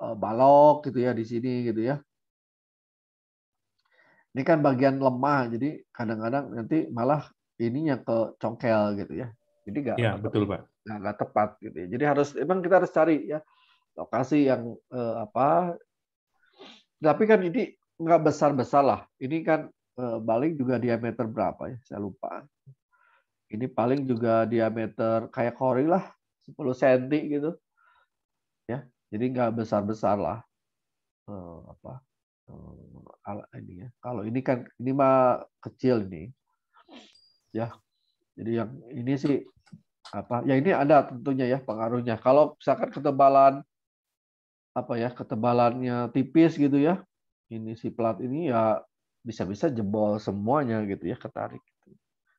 eh, balok gitu ya di sini gitu ya ini kan bagian lemah jadi kadang-kadang nanti malah ininya ke congkel gitu ya jadi nggak ya, betul pak nggak tepat gitu ya. jadi harus emang kita harus cari ya lokasi yang eh, apa tapi kan ini nggak besar besar lah ini kan eh, paling juga diameter berapa ya saya lupa ini paling juga diameter kayak kori lah 10 cm gitu ya jadi nggak besar besar lah eh, apa eh, ini ya kalau ini kan ini mah kecil nih ya jadi yang ini sih apa ya ini ada tentunya ya pengaruhnya kalau misalkan ketebalan apa ya ketebalannya tipis gitu ya ini si plat ini ya bisa-bisa jebol semuanya gitu ya ketarik gitu.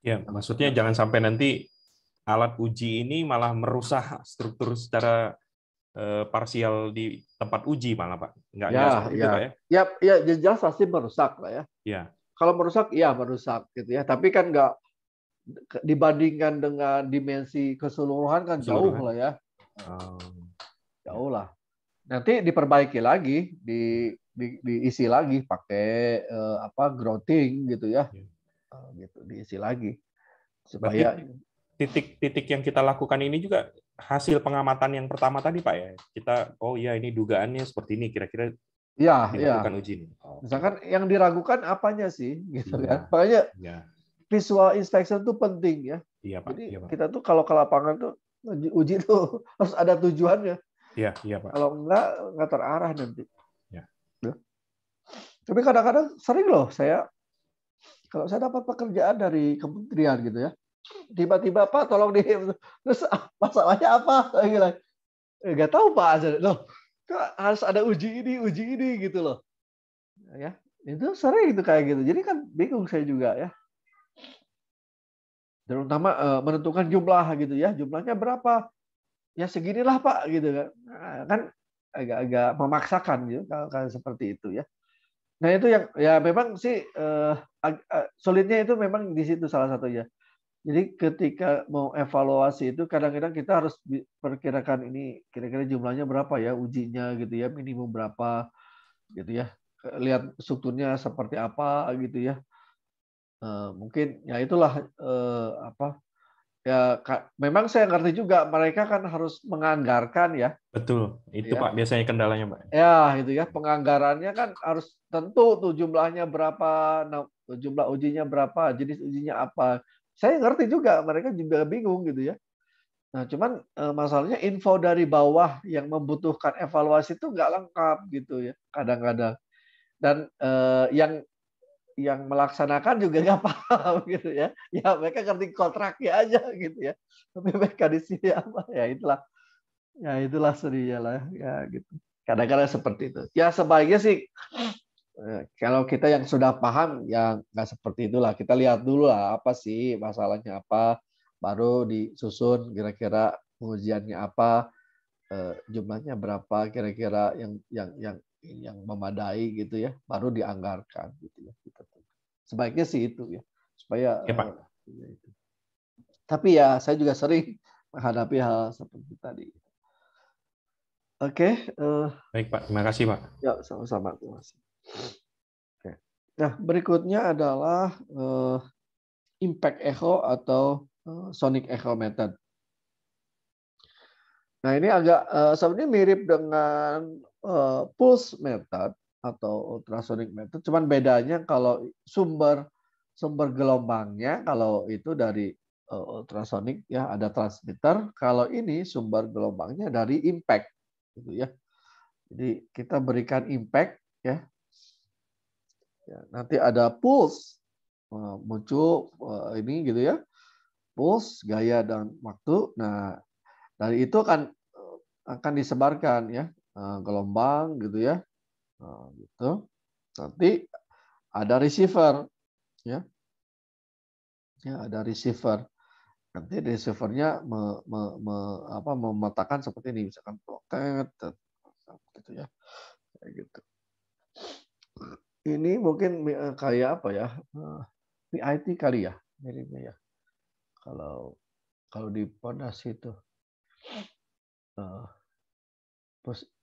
ya maksudnya jangan sampai nanti alat uji ini malah merusak struktur secara eh, parsial di tempat uji malah pak nggak ya ya. Itu, ya ya ya jelas pasti merusak lah ya ya kalau merusak ya merusak gitu ya tapi kan nggak dibandingkan dengan dimensi keseluruhan kan jauh lah ya oh. jauh lah nanti diperbaiki lagi di, di diisi lagi pakai eh, apa grouting gitu ya iya. eh, gitu diisi lagi supaya titik-titik yang kita lakukan ini juga hasil pengamatan yang pertama tadi pak ya kita oh ya ini dugaannya seperti ini kira-kira ya dilakukan ya. uji ini. Oh. misalkan yang diragukan apanya sih gitu ya. kan makanya ya. visual inspection itu penting ya iya, pak. jadi iya, pak. kita tuh kalau ke lapangan tuh uji tuh <laughs> harus ada tujuannya Iya, iya Pak. Kalau enggak, enggak terarah nanti. Ya. Tapi kadang-kadang sering loh saya, kalau saya dapat pekerjaan dari kementerian gitu ya, tiba-tiba Pak tolong di <laughs> terus ah, masalahnya apa? Saya bilang, eh, nggak tahu Pak. Loh, harus ada uji ini, uji ini gitu loh. Ya, itu sering itu kayak gitu. Jadi kan bingung saya juga ya terutama eh, menentukan jumlah gitu ya jumlahnya berapa ya seginilah Pak gitu kan. Nah, kan agak-agak memaksakan gitu kalau, kalau seperti itu ya. Nah, itu yang ya memang sih eh, eh sulitnya itu memang di situ salah satunya. Jadi ketika mau evaluasi itu kadang-kadang kita harus perkirakan ini kira-kira jumlahnya berapa ya ujinya gitu ya, minimum berapa gitu ya. Lihat strukturnya seperti apa gitu ya. Eh, mungkin ya itulah eh, apa ya memang saya ngerti juga mereka kan harus menganggarkan ya. Betul, itu ya. Pak biasanya kendalanya Pak. Ya, itu ya penganggarannya kan harus tentu tuh jumlahnya berapa, nah, jumlah ujinya berapa, jenis ujinya apa. Saya ngerti juga mereka juga bingung gitu ya. Nah, cuman eh, masalahnya info dari bawah yang membutuhkan evaluasi itu nggak lengkap gitu ya kadang-kadang. Dan eh, yang yang melaksanakan juga nggak paham <laughs> gitu ya. Ya mereka ngerti kontraknya aja gitu ya. Tapi mereka di sini apa ya itulah. Ya itulah serinya lah ya gitu. Kadang-kadang seperti itu. Ya sebaiknya sih eh, kalau kita yang sudah paham ya nggak seperti itulah. Kita lihat dulu lah apa sih masalahnya apa, baru disusun kira-kira pengujiannya apa, eh, jumlahnya berapa kira-kira yang yang yang yang memadai gitu ya, baru dianggarkan gitu ya. kita gitu. Sebaiknya sih itu ya, supaya. Ya, Pak. Eh, ya, itu. Tapi ya saya juga sering menghadapi hal seperti tadi. Oke. Okay, uh, eh, Baik Pak, terima kasih Pak. Ya sama-sama terima kasih. Oke. Okay. Nah berikutnya adalah uh, impact echo atau sonic echo method. Nah ini agak uh, sebenarnya mirip dengan Eh, pulse method atau ultrasonic method. Cuman bedanya kalau sumber sumber gelombangnya kalau itu dari uh, ultrasonic ya ada transmitter, kalau ini sumber gelombangnya dari impact gitu ya. Jadi kita berikan impact ya. ya nanti ada pulse uh, muncul uh, ini gitu ya. Pulse, gaya dan waktu. Nah, dari itu akan akan disebarkan ya Eh, gelombang gitu ya. Nah, gitu. Nanti ada receiver ya. Ya, ada receiver. Nanti receivernya me, me, me, apa, memetakan seperti ini misalkan protect eh, gitu ya. Kayak gitu. Ini mungkin eh, kayak apa ya? PIT kali ya miripnya ya. Kalau kalau di pondasi itu. Uh,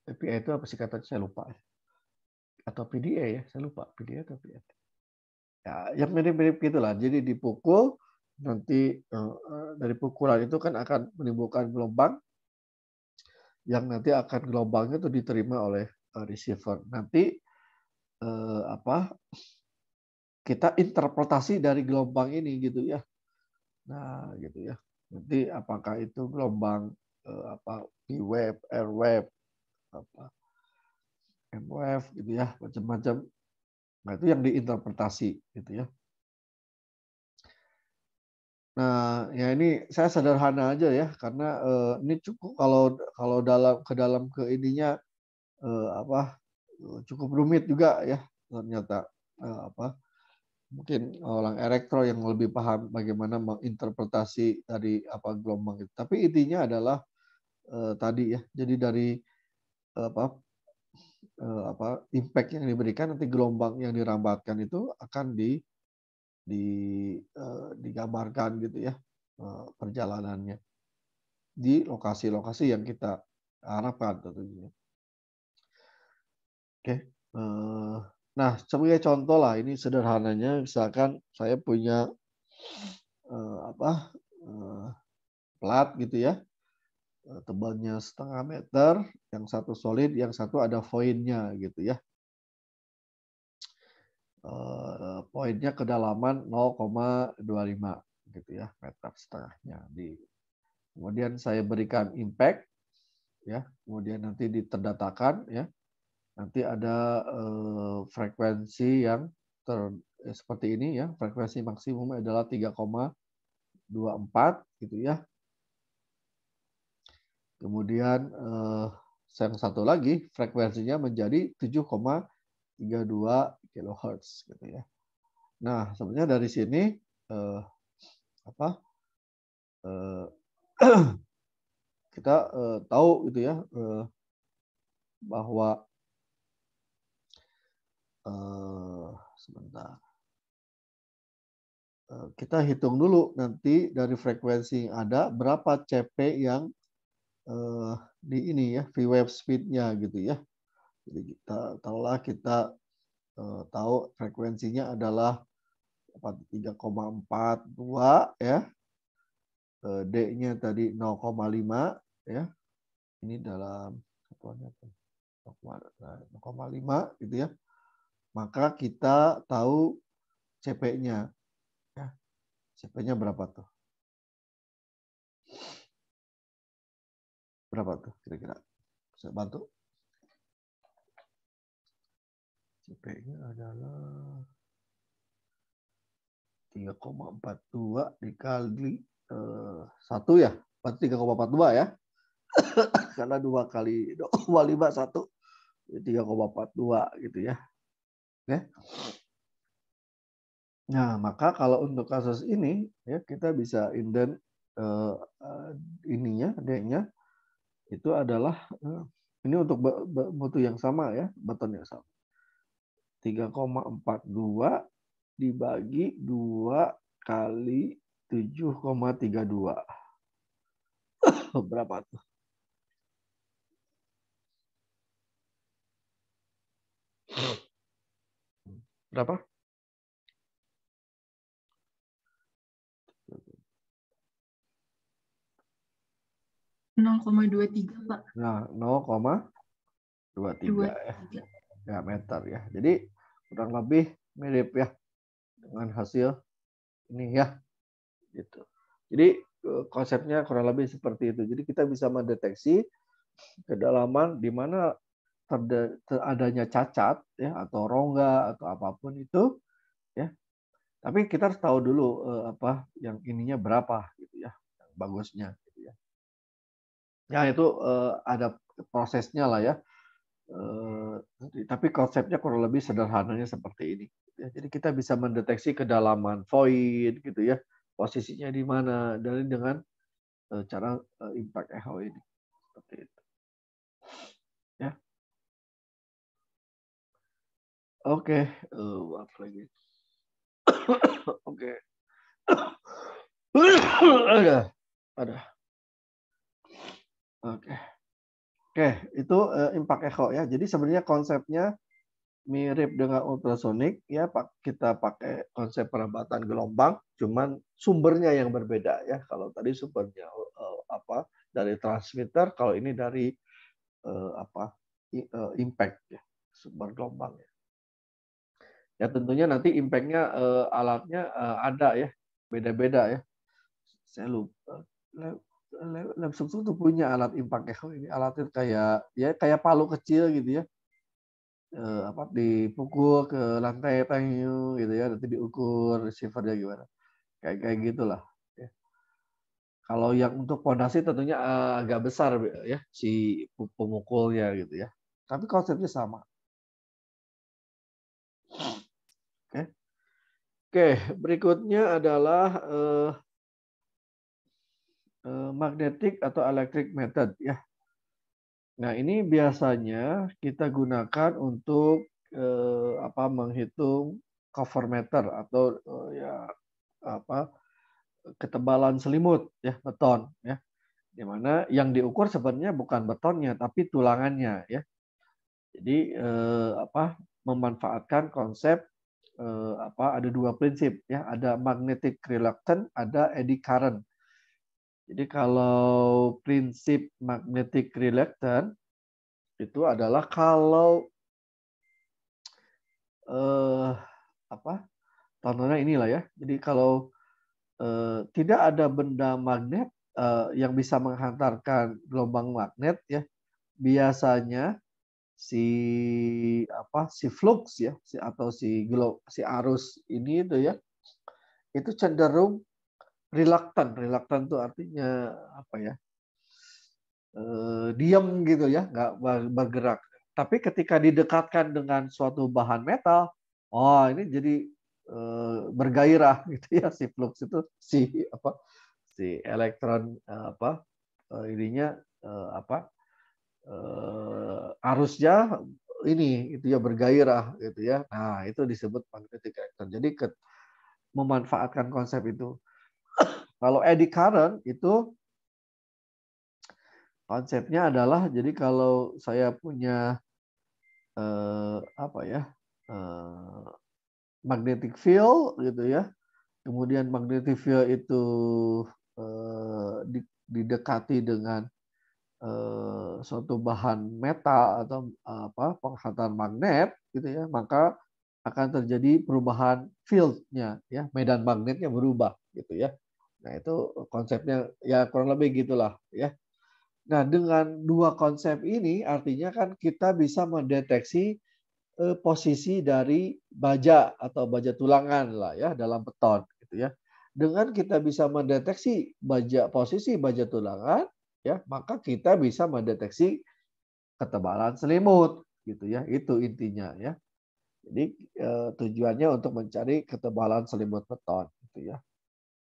PPI itu apa sih katanya saya lupa atau PDA ya saya lupa PDA atau PDA ya yang mirip-mirip gitulah jadi dipukul nanti eh, eh, dari pukulan itu kan akan menimbulkan gelombang yang nanti akan gelombangnya itu diterima oleh eh, receiver nanti apa kita interpretasi dari gelombang ini gitu ya nah gitu ya nanti apakah itu gelombang apa p wave r wave apa MOF gitu ya macam-macam nah itu yang diinterpretasi gitu ya nah ya ini saya sederhana aja ya karena eh, ini cukup kalau kalau dalam ke dalam ke ininya eh, apa eh, cukup rumit juga ya ternyata eh, apa mungkin orang elektro yang lebih paham bagaimana menginterpretasi dari apa gelombang itu. Tapi intinya adalah eh, tadi ya. Jadi dari apa eh, apa impact yang diberikan nanti gelombang yang dirambatkan itu akan di di eh, digambarkan gitu ya eh, perjalanannya di lokasi-lokasi yang kita harapkan tentunya. Oke. Nah, sebagai contoh lah ini sederhananya misalkan saya punya apa? plat gitu ya. Eh, tebalnya setengah meter, yang satu solid, yang satu ada voidnya gitu ya. Uh, kedalaman 0,25 gitu ya meter setengahnya kemudian saya berikan impact ya kemudian nanti diterdatakan ya nanti ada uh, frekuensi yang ter eh, seperti ini ya frekuensi maksimum adalah 3,24 gitu ya Kemudian eh, yang satu lagi frekuensinya menjadi 7,32 kHz gitu ya. Nah, sebenarnya dari sini eh, apa eh, <clears throat> kita tahu gitu ya bahwa sebentar kita hitung dulu nanti dari frekuensi yang ada berapa CP yang uh, di ini ya free wave speednya gitu ya. Jadi kita tahulah kita uh, tahu frekuensinya adalah 43,42 ya. uh, D-nya tadi 0,5 ya. Ini dalam satuannya 0,5 gitu ya. Maka kita tahu CP-nya. Ya. CP-nya berapa tuh? Berapa tuh kira-kira? Bisa bantu? CP-nya adalah 3,42 dikali eh, satu ya, berarti 3,42 ya. <coughs> Karena dua kali dua lima satu 3,42 gitu ya. Oke. Nah, maka kalau untuk kasus ini ya kita bisa inden uh, itu adalah eh, ini untuk mutu yang sama ya, beton yang sama. 3,42 dibagi 2 kali 7,32. <laughs> Berapa tuh? Berapa? 0,23 Pak. Nah, 0,23 ya. ya meter ya. Jadi kurang lebih mirip ya dengan hasil ini ya. Gitu. Jadi eh, konsepnya kurang lebih seperti itu. Jadi kita bisa mendeteksi kedalaman di mana adanya cacat ya atau rongga atau apapun itu ya. Tapi kita harus tahu dulu eh, apa yang ininya berapa gitu ya, yang bagusnya. Ya itu uh, ada prosesnya lah ya. Uh, tapi konsepnya kurang lebih sederhananya seperti ini. Ya, jadi kita bisa mendeteksi kedalaman void gitu ya, posisinya di mana dari dengan uh, cara uh, impact echo ini seperti itu. Ya. Oke, okay. uh, lagi? <coughs> Oke. <coughs> ada, ada. Oke. Oke, itu uh, eh, impact echo ya. Jadi sebenarnya konsepnya mirip dengan ultrasonik ya, Pak. Kita pakai konsep perabatan gelombang, cuman sumbernya yang berbeda ya. Kalau tadi sumbernya eh, apa? Dari transmitter, kalau ini dari eh, apa? impact ya, sumber gelombang ya. Ya tentunya nanti impactnya uh, alatnya ada ya, beda-beda ya. Saya lupa lab tuh punya alat impact echo ya. ini alatnya kayak ya kayak palu kecil gitu ya e, apa dipukul ke lantai tangyu gitu ya nanti diukur receivernya gimana kayak kayak gitulah ya. kalau yang untuk pondasi tentunya eh, agak besar ya si pemukulnya gitu ya tapi konsepnya sama oke okay. berikutnya adalah uh, Eh, magnetic atau electric method ya. Nah, ini biasanya kita gunakan untuk eh, apa menghitung cover meter atau eh, ya apa ketebalan selimut ya beton ya. Di mana yang diukur sebenarnya bukan betonnya tapi tulangannya ya. Jadi eh, apa memanfaatkan konsep eh, apa ada dua prinsip ya, ada magnetic reluctance, ada eddy current jadi kalau prinsip magnetic reluctance itu adalah kalau eh, apa contohnya inilah ya. Jadi kalau eh, tidak ada benda magnet eh, yang bisa menghantarkan gelombang magnet ya, biasanya si apa si flux ya si atau si gelo, si arus ini itu ya itu cenderung relaktan relaktan itu artinya apa ya e, diam gitu ya nggak bergerak tapi ketika didekatkan dengan suatu bahan metal oh ini jadi e, bergairah <laughs> gitu ya si flux itu si apa si elektron eh, apa ininya apa arusnya ini itu ya bergairah gitu ya nah itu disebut magnetic elektron jadi ke, memanfaatkan konsep itu <laughs> Kalau eddy current itu konsepnya adalah jadi kalau saya punya eh, apa ya eh, magnetic field gitu ya, kemudian magnetic field itu eh, didekati dengan eh, suatu bahan metal atau apa penghantar magnet gitu ya maka akan terjadi perubahan fieldnya ya medan magnetnya berubah gitu ya. Nah, itu konsepnya ya kurang lebih gitulah ya. Nah, dengan dua konsep ini artinya kan kita bisa mendeteksi eh, posisi dari baja atau baja tulangan lah ya dalam beton gitu ya. Dengan kita bisa mendeteksi baja posisi baja tulangan ya, maka kita bisa mendeteksi ketebalan selimut gitu ya. Itu intinya ya. Jadi eh, tujuannya untuk mencari ketebalan selimut beton gitu ya.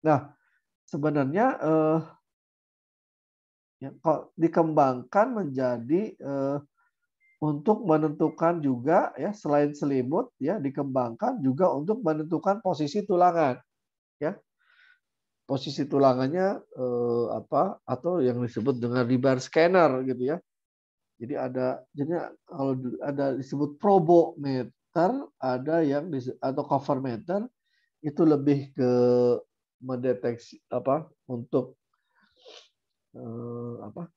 Nah, sebenarnya eh, ya, kalau dikembangkan menjadi eh, untuk menentukan juga ya selain selimut ya dikembangkan juga untuk menentukan posisi tulangan ya posisi tulangannya eh, apa atau yang disebut dengan rebar scanner gitu ya jadi ada jadi kalau ada disebut probometer ada yang disebut, atau cover meter itu lebih ke mendeteksi apa untuk eh, apa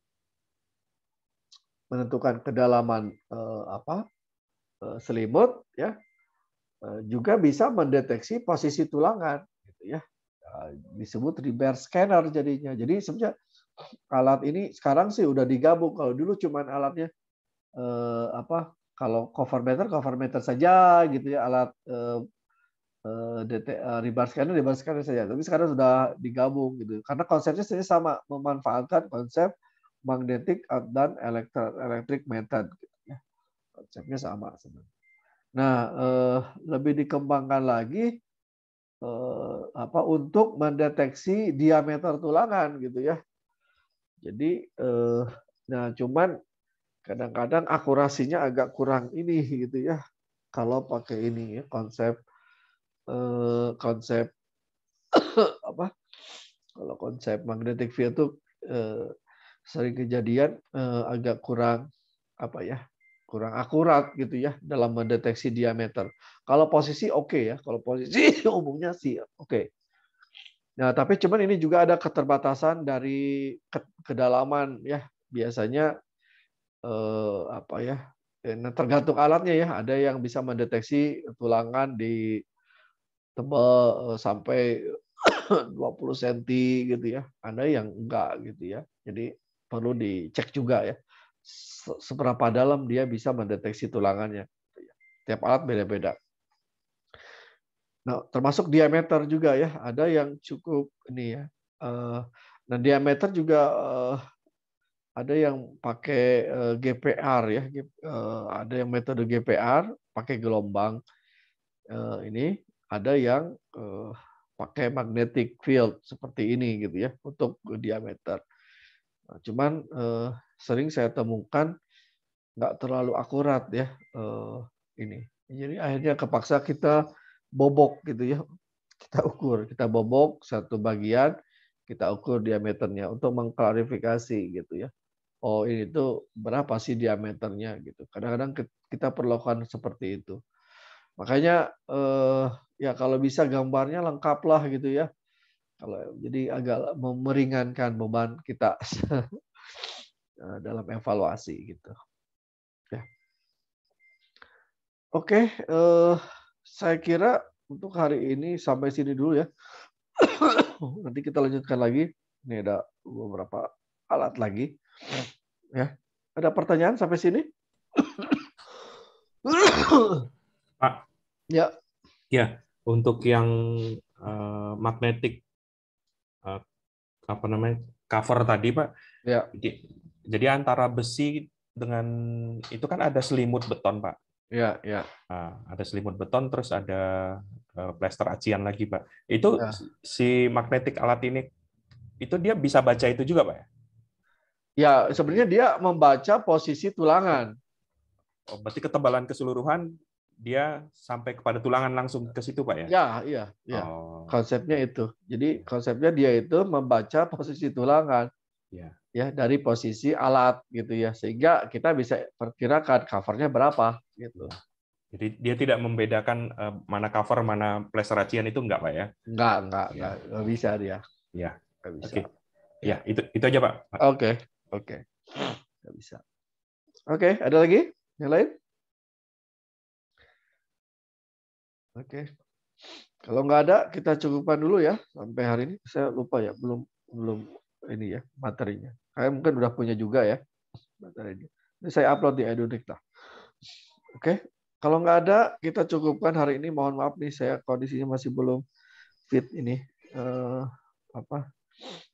menentukan kedalaman eh, apa eh, selimut ya eh, juga bisa mendeteksi posisi tulangan gitu ya eh, disebut reverse scanner jadinya jadi sebenarnya alat ini sekarang sih udah digabung kalau dulu cuman alatnya eh, apa kalau cover meter cover meter saja gitu ya alat eh, DT uh, scanner rebar scanner saja tapi sekarang sudah digabung gitu karena konsepnya sebenarnya sama memanfaatkan konsep magnetic dan electric electric method gitu ya. konsepnya sama sebenarnya nah uh, lebih dikembangkan lagi uh, apa untuk mendeteksi diameter tulangan gitu ya jadi uh, nah cuman kadang-kadang akurasinya agak kurang ini gitu ya kalau pakai ini ya, konsep eh, konsep <coughs> apa kalau konsep magnetic field tuh eh, sering kejadian eh, agak kurang apa ya kurang akurat gitu ya dalam mendeteksi diameter. Kalau posisi oke okay ya, kalau posisi <coughs> umumnya sih oke. Okay. Nah tapi cuman ini juga ada keterbatasan dari ke kedalaman ya biasanya eh, apa ya? Eh, nah, tergantung alatnya ya. Ada yang bisa mendeteksi tulangan di tebal eh, sampai 20 <coughs> cm gitu ya. Ada yang enggak gitu ya. Jadi perlu dicek juga ya seberapa dalam dia bisa mendeteksi tulangannya. Gitu ya. Tiap alat beda-beda. Nah, termasuk diameter juga ya. Ada yang cukup ini ya. Nah, diameter juga eh, ada yang pakai GPR ya. Ada yang metode GPR pakai gelombang ini ada yang uh, pakai magnetic field seperti ini gitu ya untuk diameter. Nah, cuman uh, sering saya temukan nggak terlalu akurat ya uh, ini. Jadi akhirnya kepaksa kita bobok gitu ya. Kita ukur, kita bobok satu bagian, kita ukur diameternya untuk mengklarifikasi gitu ya. Oh ini tuh berapa sih diameternya gitu. Kadang-kadang kita perlukan seperti itu. Makanya eh, ya kalau bisa gambarnya lengkap lah gitu ya kalau jadi agak meringankan beban kita <laughs> eh, dalam evaluasi gitu ya oke eh, saya kira untuk hari ini sampai sini dulu ya <coughs> nanti kita lanjutkan lagi ini ada beberapa alat lagi ya ada pertanyaan sampai sini Pak ya ya untuk yang uh, magnetic uh, apa namanya cover tadi pak ya. jadi, antara besi dengan itu kan ada selimut beton pak ya ya nah, ada selimut beton terus ada uh, eh, plester acian lagi pak itu ya. si magnetik alat ini itu dia bisa baca itu juga pak ya, ya sebenarnya dia membaca posisi tulangan oh, berarti ketebalan keseluruhan dia sampai kepada tulangan langsung ke situ pak ya? Ya iya iya. Oh. Konsepnya itu. Jadi konsepnya dia itu membaca <laughs> posisi tulangan. Ya. ya dari posisi alat gitu ya sehingga kita bisa perkirakan covernya berapa gitu. Iya. Jadi dia tidak membedakan eh, mana cover mana pleseracian itu enggak pak ya? Enggak enggak ya. enggak, enggak bisa dia. Ya. Enggak bisa. Oke. Okay. Iya. Ya itu itu aja pak. Oke okay. oke. Okay. Enggak bisa. Oke okay, ada lagi yang lain? Oke. Kalau nggak ada, kita cukupkan dulu ya sampai hari ini. Saya lupa ya, belum belum ini ya materinya. Kalian mungkin udah punya juga ya materinya. Ini saya upload di edunik lah. Oke. Kalau nggak ada, kita cukupkan hari ini. Mohon maaf nih, saya kondisinya masih belum fit ini. Eh, apa?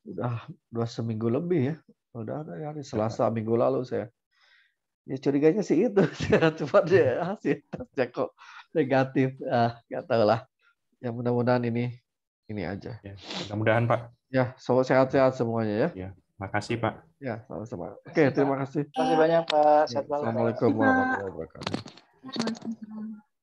Udah dua seminggu lebih ya. Udah ada ya, hari Selasa minggu lalu saya. Ya curiganya sih itu. <laughs> Cuma dia hasil tes kok negatif ah nggak tahu lah ya mudah-mudahan ini ini aja ya, mudah-mudahan pak ya so sehat-sehat semuanya ya, ya. Makasih Pak. Ya, sama-sama. Oke, terima kasih. Terima kasih banyak Pak. ya, Assalamualaikum warahmatullahi wabarakatuh.